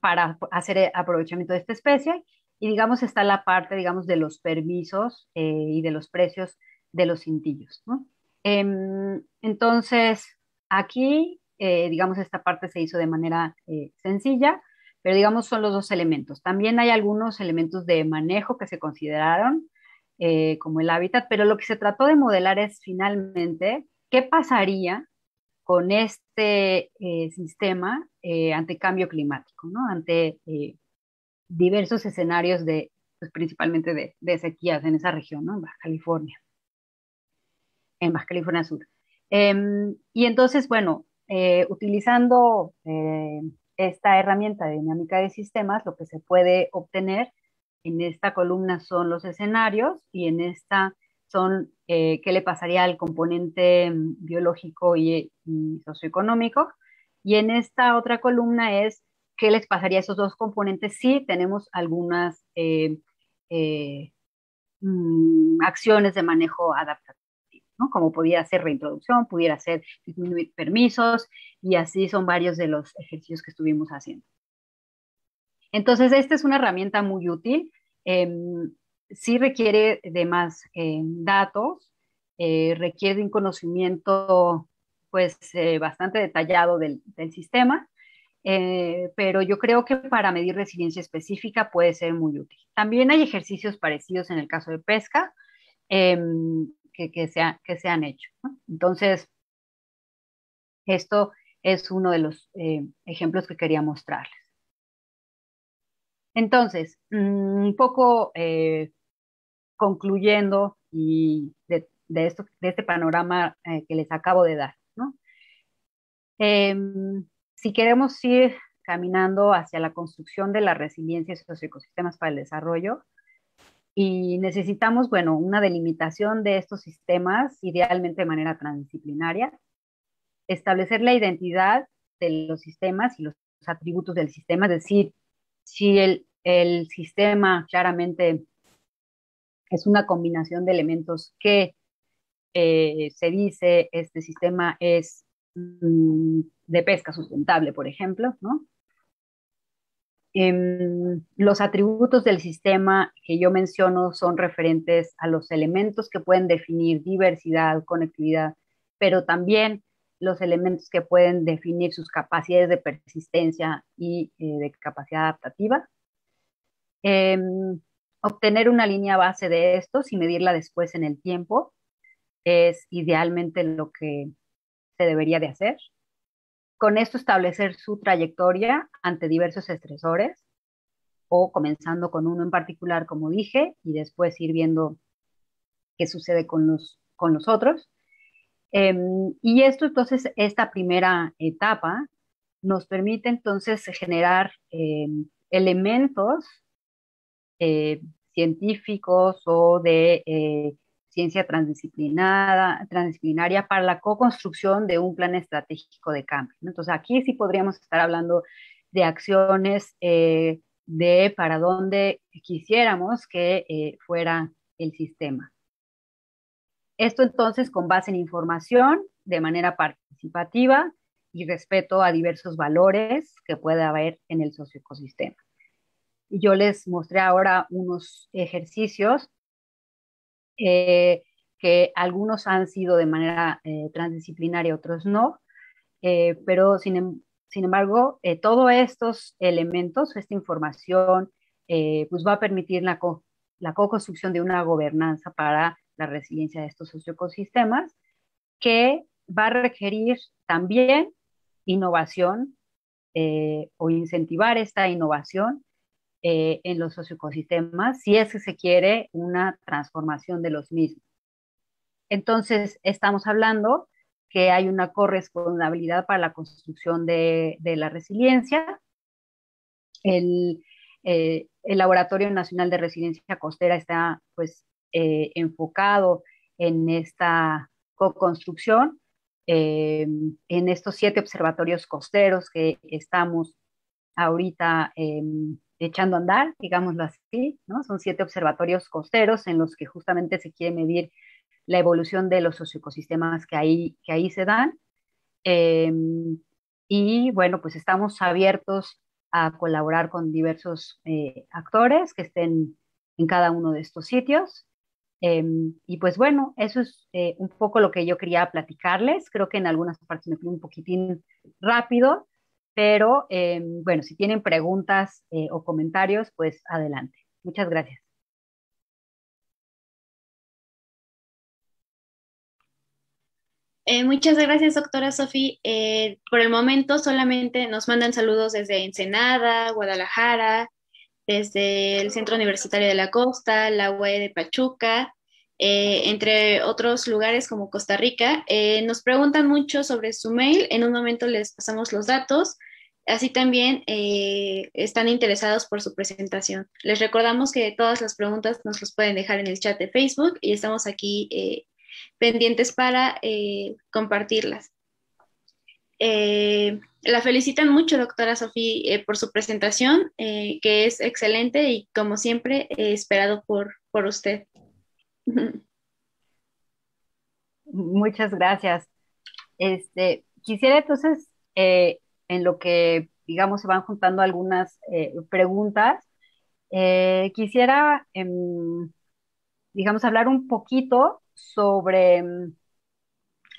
para hacer eh, aprovechamiento de esta especie. Y digamos, está la parte, digamos, de los permisos eh, y de los precios de los cintillos. Em, entonces, aquí, digamos, esta parte se hizo de manera sencilla pero digamos son los dos elementos. También hay algunos elementos de manejo que se consideraron eh, como el hábitat, pero lo que se trató de modelar es finalmente qué pasaría con este eh, sistema eh, ante cambio climático, ¿no? ante diversos escenarios de, pues, principalmente de, de, sequías en esa región, ¿no? en Baja California, en Baja California Sur. Em, y entonces, bueno, utilizando esta herramienta de dinámica de sistemas, lo que se puede obtener en esta columna son los escenarios y en esta son eh, qué le pasaría al componente mm, biológico y, socioeconómico. Y en esta otra columna es qué les pasaría a esos dos componentes si tenemos algunas eh, eh, mm, acciones de manejo adaptativo como pudiera ser reintroducción, pudiera ser disminuir permisos, y así son varios de los ejercicios que estuvimos haciendo. Entonces, esta es una herramienta muy útil. Em, sí requiere de más em, datos, eh, requiere un conocimiento pues eh, bastante detallado del, sistema, eh, pero yo creo que para medir resiliencia específica puede ser muy útil. También hay ejercicios parecidos en el caso de pesca. Em, que, se, que se han hecho. Entonces, esto es uno de los eh, ejemplos que quería mostrarles. Entonces, mm, un poco eh, concluyendo y de, de, este panorama eh, que les acabo de dar. ¿no? Em, si queremos ir caminando hacia la construcción de la resiliencia y los ecosistemas para el desarrollo, y necesitamos, bueno, una delimitación de estos sistemas, idealmente de manera transdisciplinaria, establecer la identidad de los sistemas y los atributos del sistema, es decir, si el, el sistema claramente es una combinación de elementos que eh, se dice este sistema es mm, de pesca sustentable, por ejemplo, ¿no? Em, los atributos del sistema que yo menciono son referentes a los elementos que pueden definir diversidad, conectividad, pero también los elementos que pueden definir sus capacidades de persistencia y eh, de capacidad adaptativa. Em, obtener una línea base de estos y medirla después en el tiempo es idealmente lo que se debería de hacer con esto establecer su trayectoria ante diversos estresores o comenzando con uno en particular, como dije, y después ir viendo qué sucede con los, con los otros. Em, y esto entonces, esta primera etapa nos permite entonces generar em, elementos eh, científicos o de eh, ciencia transdisciplinada, transdisciplinaria para la co-construcción de un plan estratégico de cambio. Entonces, aquí sí podríamos estar hablando de acciones eh, de para dónde quisiéramos que eh, fuera el sistema. Esto entonces con base en información, de manera participativa y respeto a diversos valores que puede haber en el socioecosistema. Yo les mostré ahora unos ejercicios eh, que algunos han sido de manera eh, transdisciplinaria, otros no, eh, pero sin, em, embargo, todos estos elementos, esta información, pues va a permitir la, co la co-construcción de una gobernanza para la resiliencia de estos socioecosistemas, que va a requerir también innovación o incentivar esta innovación eh, en los socioecosistemas si es que se quiere una transformación de los mismos. Entonces, estamos hablando que hay una corresponsabilidad para la construcción de, de la resiliencia. El, eh, Laboratorio Nacional de Resiliencia Costera está pues, eh, enfocado en esta co-construcción, en estos siete observatorios costeros que estamos ahorita em, echando a andar, digámoslo así, ¿no? Son siete observatorios costeros en los que justamente se quiere medir la evolución de los socioecosistemas que ahí, que ahí se dan. Em, y bueno, pues estamos abiertos a colaborar con diversos eh, actores que estén en cada uno de estos sitios. Em, y pues bueno, eso es eh, un poco lo que yo quería platicarles. Creo que en algunas partes me fui un poquitín rápido, pero em, bueno, si tienen preguntas eh, o comentarios, pues adelante. Muchas gracias. Eh, muchas gracias, doctora Sofi. Eh, por el momento solamente nos mandan saludos desde Ensenada, Guadalajara, desde el Centro Universitario de la Costa, la UE de Pachuca, eh, entre otros lugares como Costa Rica. Eh, nos preguntan mucho sobre su mail, en un momento les pasamos los datos, así también eh, están interesados por su presentación. Les recordamos que todas las preguntas nos las pueden dejar en el chat de Facebook y estamos aquí pendientes para compartirlas. la felicitan mucho, doctora Sofía, por su presentación, que es excelente y como siempre esperado por, por usted. Muchas gracias. Este, quisiera entonces, eh, en lo que, digamos, se van juntando algunas eh, preguntas, eh, quisiera, em, digamos, hablar un poquito sobre em,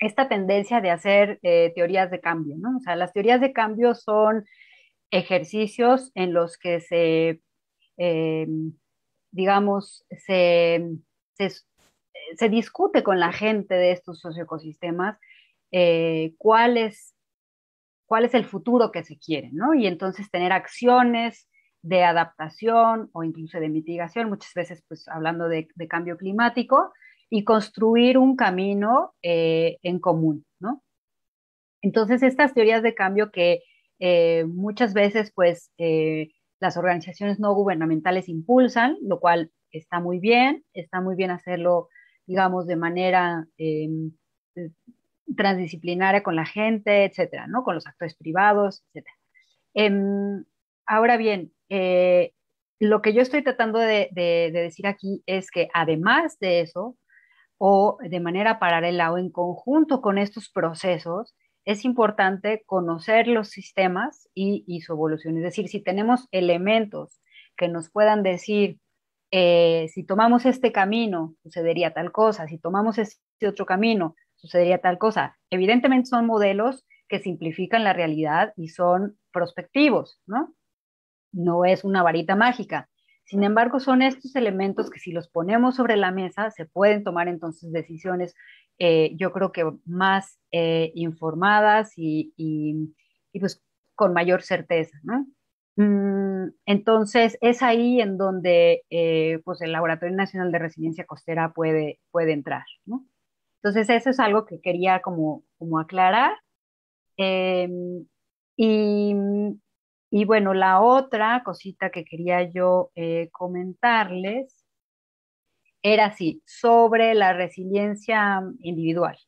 esta tendencia de hacer teorías de cambio, ¿no? O sea, las teorías de cambio son ejercicios en los que se, em, digamos, se eh, se, discute con la gente de estos socioecosistemas eh, cuál, es, cuál es el futuro que se quiere, ¿no? Y entonces tener acciones de adaptación o incluso de mitigación, muchas veces pues hablando de, cambio climático, y construir un camino eh, en común, ¿no? Entonces estas teorías de cambio que muchas veces pues las organizaciones no gubernamentales impulsan, lo cual está muy bien, está muy bien hacerlo, digamos, de manera em, eh, transdisciplinaria con la gente, etcétera, ¿no? Con los actores privados, etcétera. Em, ahora bien, eh, lo que yo estoy tratando de, decir aquí es que además de eso, o de manera paralela o en conjunto con estos procesos, es importante conocer los sistemas y, su evolución. Es decir, si tenemos elementos que nos puedan decir eh, si tomamos este camino, sucedería tal cosa, si tomamos este otro camino, sucedería tal cosa. Evidentemente son modelos que simplifican la realidad y son prospectivos, ¿no? No es una varita mágica. Sin embargo, son estos elementos que si los ponemos sobre la mesa, se pueden tomar entonces decisiones, eh, yo creo que más eh, informadas y, y pues con mayor certeza, ¿no? Mm, entonces, es ahí en donde eh, pues el Laboratorio Nacional de Resiliencia Costera puede, puede entrar. ¿no? Entonces, eso es algo que quería como, como aclarar. Em, y, y, bueno, la otra cosita que quería yo eh, comentarles era así, sobre la resiliencia individual.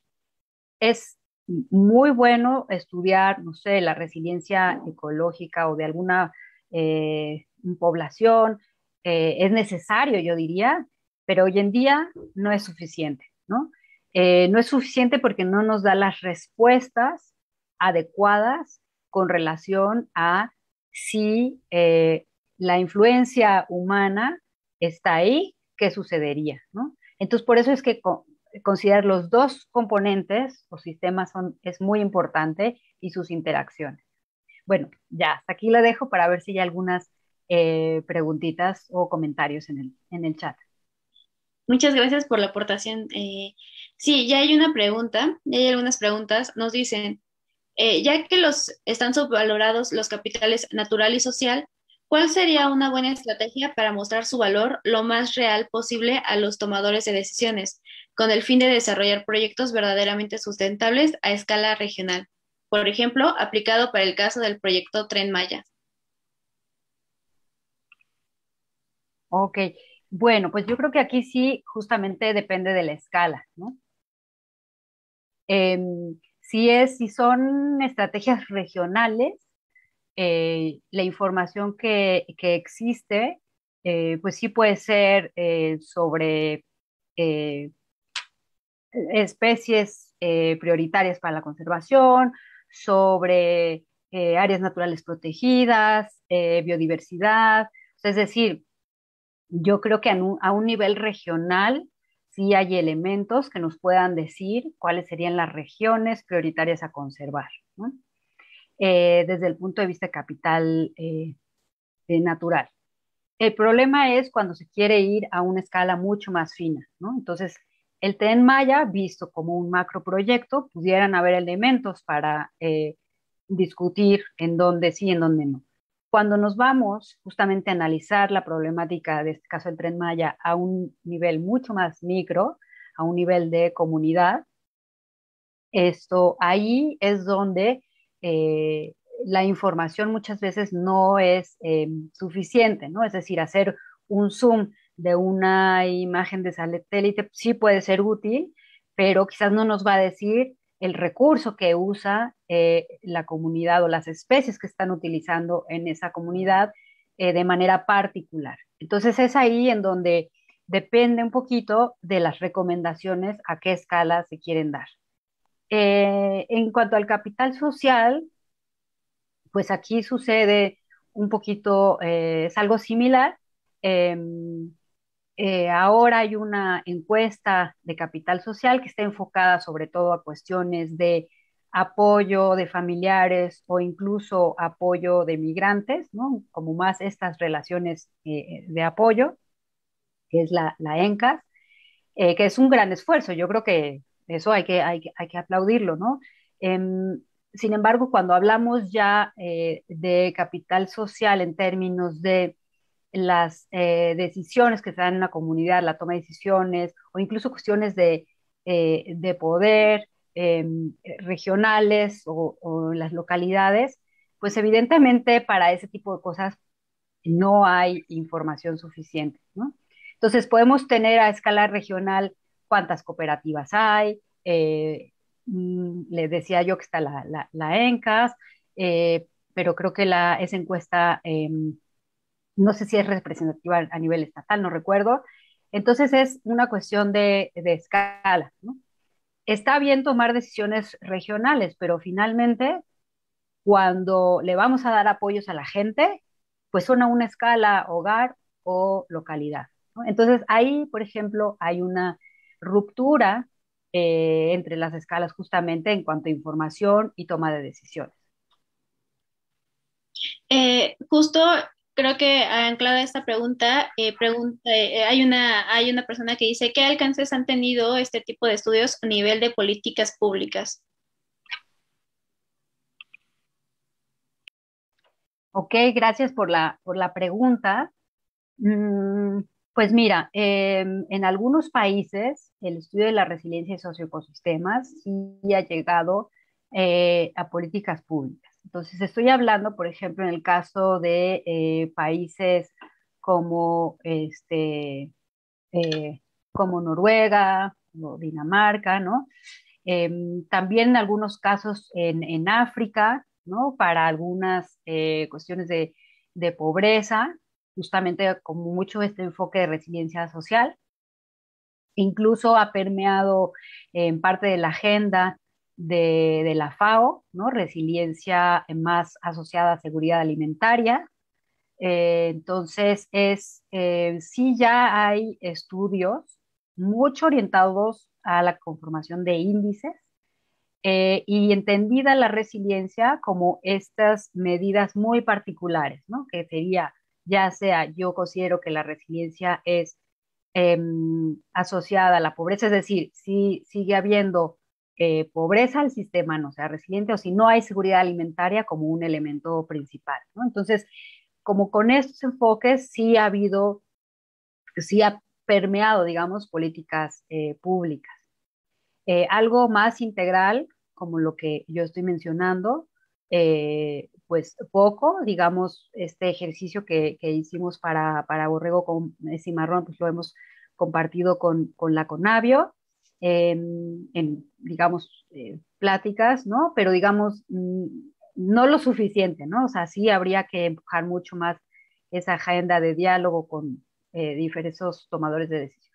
Es muy bueno estudiar, no sé, la resiliencia ecológica o de alguna eh, población. Eh, es necesario, yo diría, pero hoy en día no es suficiente, ¿no? Eh, no es suficiente porque no nos da las respuestas adecuadas con relación a si la influencia humana está ahí, qué sucedería, ¿no? Entonces, por eso es que considerar los dos componentes o sistemas son, es muy importante y sus interacciones. Bueno, ya hasta aquí la dejo para ver si hay algunas eh, preguntitas o comentarios en el, chat. Muchas gracias por la aportación. Eh, sí, ya hay una pregunta, ya hay algunas preguntas. Nos dicen, eh, ya que los están subvalorados los capitales natural y social, ¿cuál sería una buena estrategia para mostrar su valor lo más real posible a los tomadores de decisiones? con el fin de desarrollar proyectos verdaderamente sustentables a escala regional, por ejemplo, aplicado para el caso del proyecto Tren Maya. Ok, bueno, pues yo creo que aquí sí justamente depende de la escala, ¿no? Em, si, es, si son estrategias regionales, eh, la información que, existe, eh, pues sí puede ser eh, sobre especies eh, prioritarias para la conservación, sobre eh, áreas naturales protegidas, eh, biodiversidad. es decir, yo creo que a un, a un, nivel regional sí hay elementos que nos puedan decir cuáles serían las regiones prioritarias a conservar. desde el punto de vista capital natural. El problema es cuando se quiere ir a una escala mucho más fina, ¿no? Entonces, el Tren Maya, visto como un macroproyecto, pudieran haber elementos para eh, discutir en dónde sí y en dónde no. Cuando nos vamos justamente a analizar la problemática de este caso del Tren Maya a un nivel mucho más micro, a un nivel de comunidad, esto ahí es donde eh, la información muchas veces no es eh, suficiente, ¿no? Es decir, hacer un zoom de una imagen de satélite sí puede ser útil, pero quizás no nos va a decir el recurso que usa eh, la comunidad o las especies que están utilizando en esa comunidad eh, de manera particular. Entonces es ahí en donde depende un poquito de las recomendaciones a qué escala se quieren dar. Eh, en cuanto al capital social, pues aquí sucede un poquito, es algo similar. Em, eh, ahora hay una encuesta de capital social que está enfocada sobre todo a cuestiones de apoyo de familiares o incluso apoyo de migrantes, como más estas relaciones eh, de apoyo, que es la, la ENCAS, eh, que es un gran esfuerzo. Yo creo que eso hay que, hay, hay que aplaudirlo. ¿no? Em, sin embargo, cuando hablamos ya de capital social en términos de las eh, decisiones que se dan en la comunidad, la toma de decisiones o incluso cuestiones de, eh, poder em, regionales o, o, las localidades, pues evidentemente para ese tipo de cosas no hay información suficiente. Entonces podemos tener a escala regional cuántas cooperativas hay, eh, mm, les decía yo que está la, ENCAS, pero creo que la, esa encuesta em, no sé si es representativa a nivel estatal, no recuerdo. Entonces es una cuestión de, escala. Está bien tomar decisiones regionales, pero finalmente cuando le vamos a dar apoyos a la gente, pues son a una escala hogar o localidad. Entonces ahí, por ejemplo, hay una ruptura eh, entre las escalas justamente en cuanto a información y toma de decisiones. Eh, justo creo que anclada a esta pregunta, eh, pregunta eh, hay, una, hay una persona que dice, ¿qué alcances han tenido este tipo de estudios a nivel de políticas públicas? Ok, gracias por la, por la pregunta. Mm, pues mira, em, en algunos países el estudio de la resiliencia de socioecosistemas sí ha llegado eh, a políticas públicas. Entonces, estoy hablando, por ejemplo, en el caso de eh, países como, este, eh, como Noruega o Dinamarca, ¿no? Em, también en algunos casos en, África, ¿no? Para algunas eh, cuestiones de, de pobreza, justamente con mucho este enfoque de resiliencia social. Incluso ha permeado en parte de la agenda de, la FAO, ¿no? resiliencia más asociada a seguridad alimentaria. Eh, entonces, es, eh, sí ya hay estudios mucho orientados a la conformación de índices eh, y entendida la resiliencia como estas medidas muy particulares, ¿no? que sería, ya sea, yo considero que la resiliencia es em, asociada a la pobreza, es decir, si sigue habiendo eh, pobreza al sistema no sea resiliente o si no hay seguridad alimentaria como un elemento principal. ¿no? Entonces, como con estos enfoques sí ha habido, sí ha permeado, digamos, políticas eh, públicas. Eh, algo más integral, como lo que yo estoy mencionando, pues poco, digamos, este ejercicio que, que hicimos para, para Borrego con Cimarrón, pues lo hemos compartido con, con la Conavio, en, digamos, eh, pláticas, ¿no? Pero digamos, no lo suficiente, ¿no? O sea, sí habría que empujar mucho más esa agenda de diálogo con eh, diferentes tomadores de decisiones.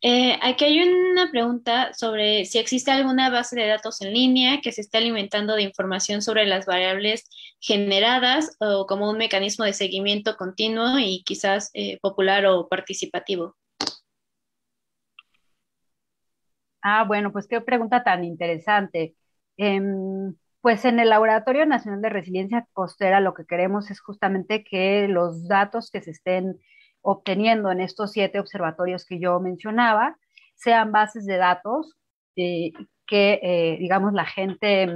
Eh, aquí hay una pregunta sobre si existe alguna base de datos en línea que se esté alimentando de información sobre las variables generadas o como un mecanismo de seguimiento continuo y quizás popular o participativo. Ah, bueno, pues qué pregunta tan interesante. Em, pues en el Laboratorio Nacional de Resiliencia Costera lo que queremos es justamente que los datos que se estén obteniendo en estos siete observatorios que yo mencionaba sean bases de datos eh, que, eh, digamos, la gente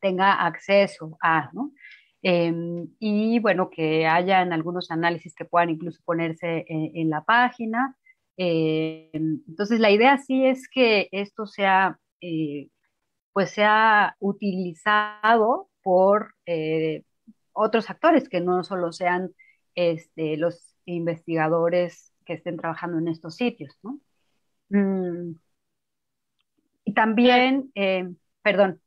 tenga acceso a, ¿no? Em, y bueno, que hayan algunos análisis que puedan incluso ponerse eh, en la página eh, entonces, la idea sí es que esto sea, eh, pues sea utilizado por eh, otros actores que no solo sean este, los investigadores que estén trabajando en estos sitios, mm, Y también, perdón,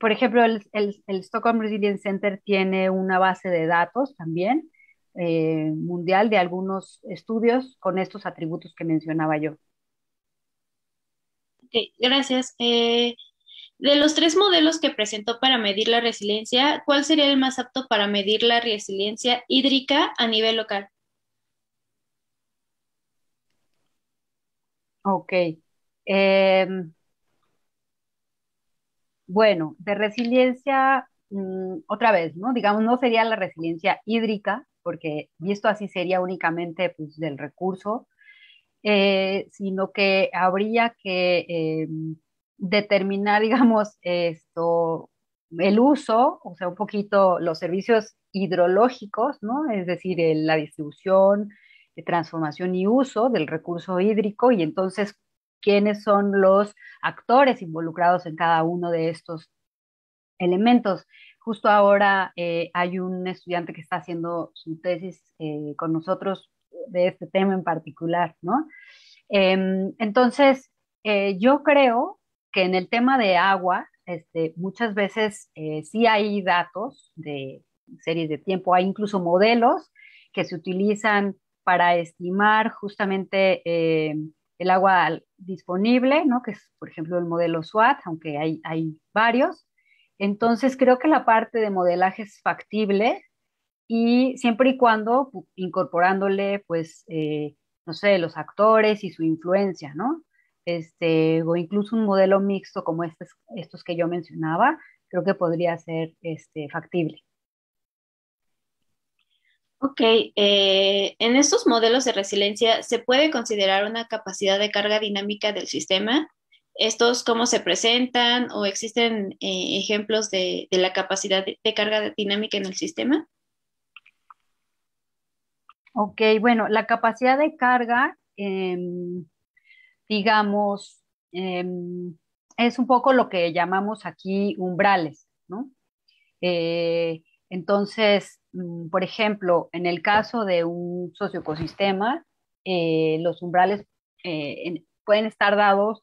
por ejemplo, el Stockholm Resilience Center tiene una base de datos también, eh, mundial de algunos estudios con estos atributos que mencionaba yo. gracias. Eh, de los tres modelos que presentó para medir la resiliencia, ¿cuál sería el más apto para medir la resiliencia hídrica a nivel local? Ok. Em, bueno, de resiliencia, mm, otra vez, ¿no? Digamos, no sería la resiliencia hídrica, porque esto así sería únicamente pues, del recurso, eh, sino que habría que em, determinar, digamos, esto, el uso, o sea, un poquito los servicios hidrológicos, Es decir, la distribución, eh, transformación y uso del recurso hídrico y entonces quiénes son los actores involucrados en cada uno de estos elementos. Justo ahora eh, hay un estudiante que está haciendo su tesis eh, con nosotros de este tema en particular, ¿no? Em, entonces, eh, yo creo que en el tema de agua, este, muchas veces sí hay datos de series de tiempo, hay incluso modelos que se utilizan para estimar justamente el agua disponible, ¿no? que es por ejemplo el modelo SWAT, aunque hay, hay varios, entonces, creo que la parte de modelaje es factible y siempre y cuando incorporándole, pues, eh, no sé, los actores y su influencia, ¿no? Este, o incluso un modelo mixto como estos, que yo mencionaba, creo que podría ser este, factible. Ok, eh, en estos modelos de resiliencia, ¿se puede considerar una capacidad de carga dinámica del sistema? estos cómo se presentan o existen eh, ejemplos de, la capacidad de, carga dinámica en el sistema? Ok, bueno, la capacidad de carga, em, digamos, em, es un poco lo que llamamos aquí umbrales, ¿no? Eh, entonces, mm, por ejemplo, en el caso de un socioecosistema, eh, los umbrales pueden estar dados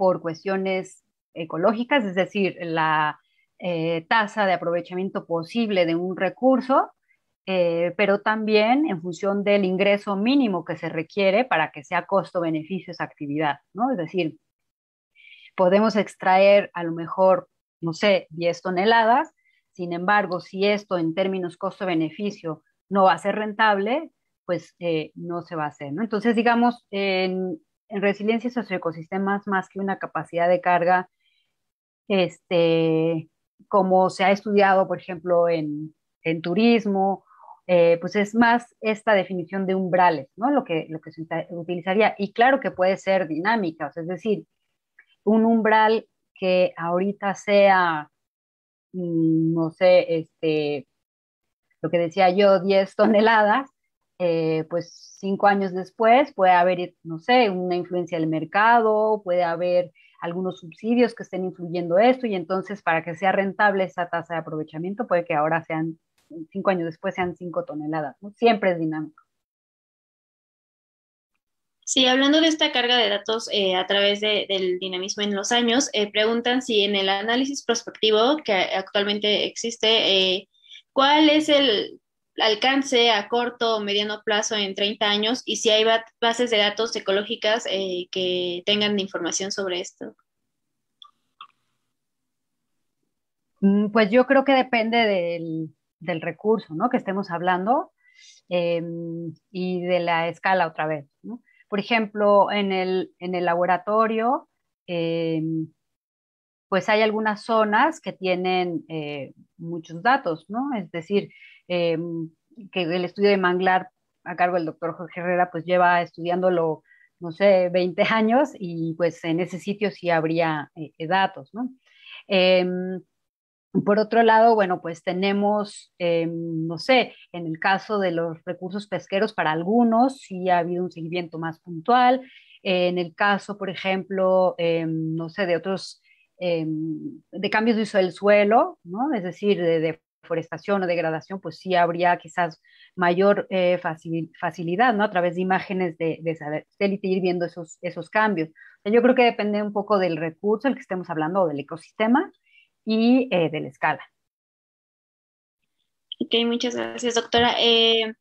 por cuestiones ecológicas, es decir, la eh, tasa de aprovechamiento posible de un recurso, eh, pero también en función del ingreso mínimo que se requiere para que sea costo-beneficio esa actividad, ¿no? Es decir, podemos extraer a lo mejor, no sé, 10 toneladas, sin embargo, si esto en términos costo-beneficio no va a ser rentable, pues eh, no se va a hacer, ¿no? Entonces, digamos, en, en resiliencia ecosistemas, más que una capacidad de carga, este, como se ha estudiado, por ejemplo, en, turismo, eh, pues es más esta definición de umbrales, ¿no? Lo que, lo que se utilizaría. Y claro que puede ser dinámica, es decir, un umbral que ahorita sea, mm, no sé, este, lo que decía yo, 10 toneladas, eh, pues cinco años después puede haber, no sé, una influencia del mercado, puede haber algunos subsidios que estén influyendo esto y entonces para que sea rentable esa tasa de aprovechamiento puede que ahora sean, cinco años después sean cinco toneladas, ¿no? Siempre es dinámico. Sí, hablando de esta carga de datos eh, a través del dinamismo en los años, eh, preguntan si en el análisis prospectivo que actualmente existe, ¿cuál es el alcance a corto o mediano plazo en 30 años y si hay bases de datos ecológicas eh, que tengan información sobre esto? Mm, pues yo creo que depende del, recurso que estemos hablando em, y de la escala otra vez. Por ejemplo, en el, laboratorio, em, pues hay algunas zonas que tienen eh, muchos datos, Es decir, Em, que el estudio de manglar a cargo del doctor Jorge Herrera, pues lleva estudiándolo, no sé, 20 años y pues en ese sitio sí habría eh, eh, datos, ¿no? Em, por otro lado, bueno, pues tenemos, em, no sé, en el caso de los recursos pesqueros, para algunos sí ha habido un seguimiento más puntual. en el caso, por ejemplo, no sé, de otros, de cambios de uso del suelo, ¿no? Es decir, de deforestación o degradación, pues sí habría quizás mayor eh, facilidad, ¿no? A través de imágenes de, de satélite ir viendo esos, cambios. yo creo que depende un poco del recurso el que estemos hablando o del ecosistema y eh, de la escala. Ok, muchas gracias, doctora. Eh,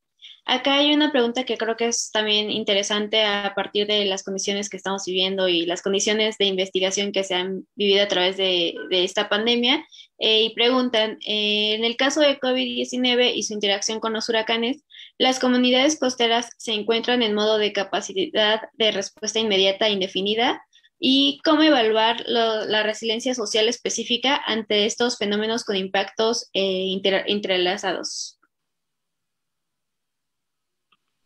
Acá hay una pregunta que creo que es también interesante a partir de las condiciones que estamos viviendo y las condiciones de investigación que se han vivido a través de, esta pandemia. Eh, y preguntan, eh, en el caso de COVID-19 y su interacción con los huracanes, ¿las comunidades costeras se encuentran en modo de capacidad de respuesta inmediata e indefinida? ¿Y cómo evaluar la resiliencia social específica ante estos fenómenos con impactos eh, entrelazados?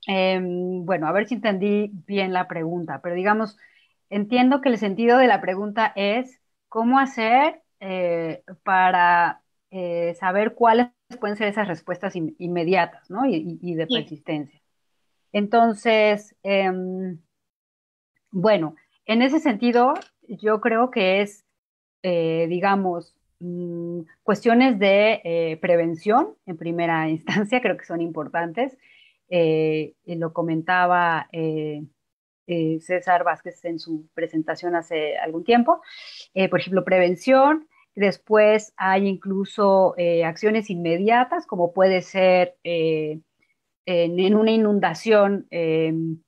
Em, bueno, a ver si entendí bien la pregunta, pero digamos, entiendo que el sentido de la pregunta es cómo hacer eh, para eh, saber cuáles pueden ser esas respuestas inmediatas ¿no? y, de persistencia. Entonces, em, bueno, en ese sentido, yo creo que es, eh, digamos, mm, cuestiones de prevención en primera instancia, creo que son importantes eh, lo comentaba eh, eh, César Vázquez en su presentación hace algún tiempo, por ejemplo, prevención, después hay incluso acciones inmediatas, como puede ser en, en, una inundación em,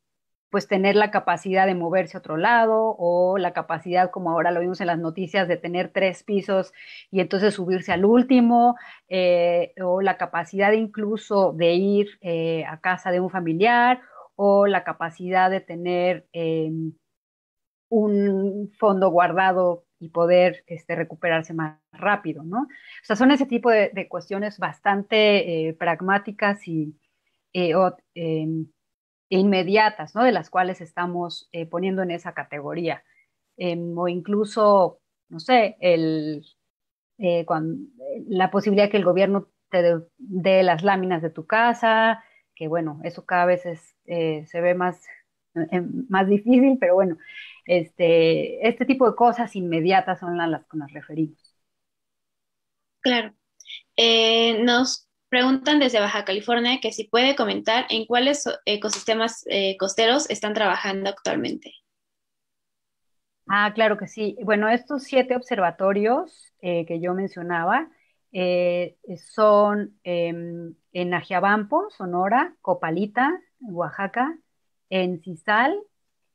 pues tener la capacidad de moverse a otro lado o la capacidad, como ahora lo vimos en las noticias, de tener tres pisos y entonces subirse al último, eh, o la capacidad incluso de ir eh, a casa de un familiar, o la capacidad de tener em, un fondo guardado y poder este, recuperarse más rápido, ¿no? O sea, son ese tipo de, cuestiones bastante eh, pragmáticas y em, inmediatas, ¿no? De las cuales estamos eh, poniendo en esa categoría. Em, o incluso, no sé, el, eh, la posibilidad que el gobierno te dé las láminas de tu casa, que bueno, eso cada vez es, eh, se ve más, em, más difícil, pero bueno, este, este, tipo de cosas inmediatas son las, las que nos referimos. Claro. nos Preguntan desde Baja California que si puede comentar en cuáles eh, ecosistemas eh, costeros están trabajando actualmente. Ah, claro que sí. Bueno, estos siete observatorios eh, que yo mencionaba son em, en Ajiabampo, Sonora, Copalita, Oaxaca, en Cizal,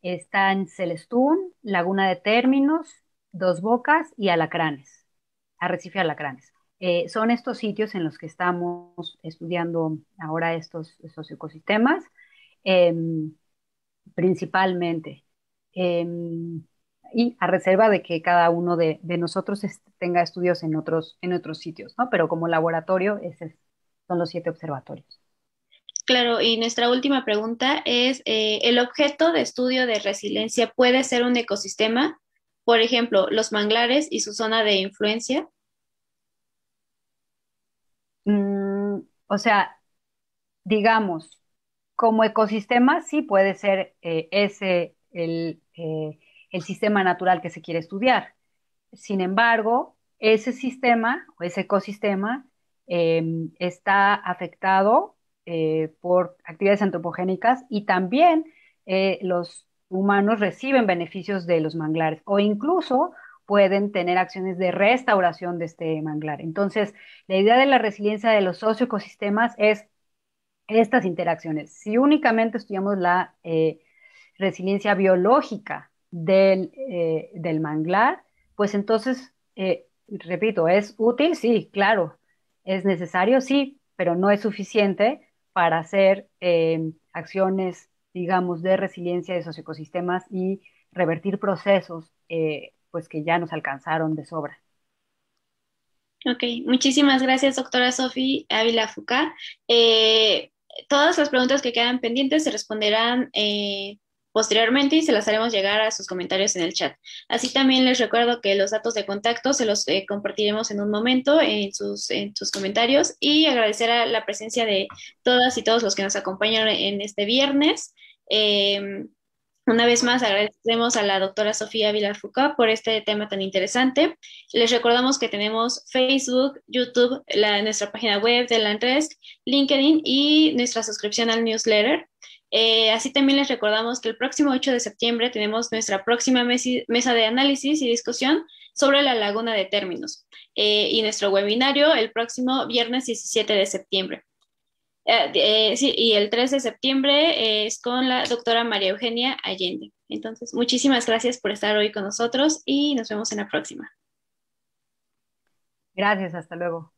está en Celestún, Laguna de Términos, Dos Bocas y Alacranes, Arrecife Alacranes. Eh, son estos sitios en los que estamos estudiando ahora estos, ecosistemas, em, principalmente. Em, y a reserva de que cada uno de, nosotros tenga estudios en otros, en otros sitios, ¿no? Pero como laboratorio, esos son los siete observatorios. Claro, y nuestra última pregunta es, eh, ¿el objeto de estudio de resiliencia puede ser un ecosistema? Por ejemplo, los manglares y su zona de influencia. Mm, o sea, digamos, como ecosistema sí puede ser eh, ese eh, el, sistema natural que se quiere estudiar. Sin embargo, ese sistema o ese ecosistema em, está afectado eh, por actividades antropogénicas y también los humanos reciben beneficios de los manglares o incluso pueden tener acciones de restauración de este manglar. Entonces, la idea de la resiliencia de los socioecosistemas es estas interacciones. Si únicamente estudiamos la eh, resiliencia biológica eh, del, manglar, pues entonces, eh, repito, ¿es útil? Sí, claro. ¿Es necesario? Sí, pero no es suficiente para hacer em, acciones, digamos, de resiliencia de esos ecosistemas y revertir procesos pues que ya nos alcanzaron de sobra. Ok, muchísimas gracias, doctora Sofi Ávila Fuca. Eh, todas las preguntas que quedan pendientes se responderán eh, posteriormente y se las haremos llegar a sus comentarios en el chat. Así también les recuerdo que los datos de contacto se los eh, compartiremos en un momento en sus, en sus comentarios y agradecer a la presencia de todas y todos los que nos acompañan en este viernes. Una vez más, agradecemos a la doctora Sofía Foucault por este tema tan interesante. Les recordamos que tenemos Facebook, YouTube, nuestra página web de Landresk, LinkedIn y nuestra suscripción al newsletter. Eh, así también les recordamos que el próximo 8 de septiembre tenemos nuestra próxima mesa de análisis y discusión sobre la laguna de términos eh, y nuestro webinario el próximo viernes 17 de septiembre. Eh, eh, sí, y el 3 de septiembre es con la doctora María Eugenia Allende. Entonces, muchísimas gracias por estar hoy con nosotros y nos vemos en la próxima. Gracias, hasta luego.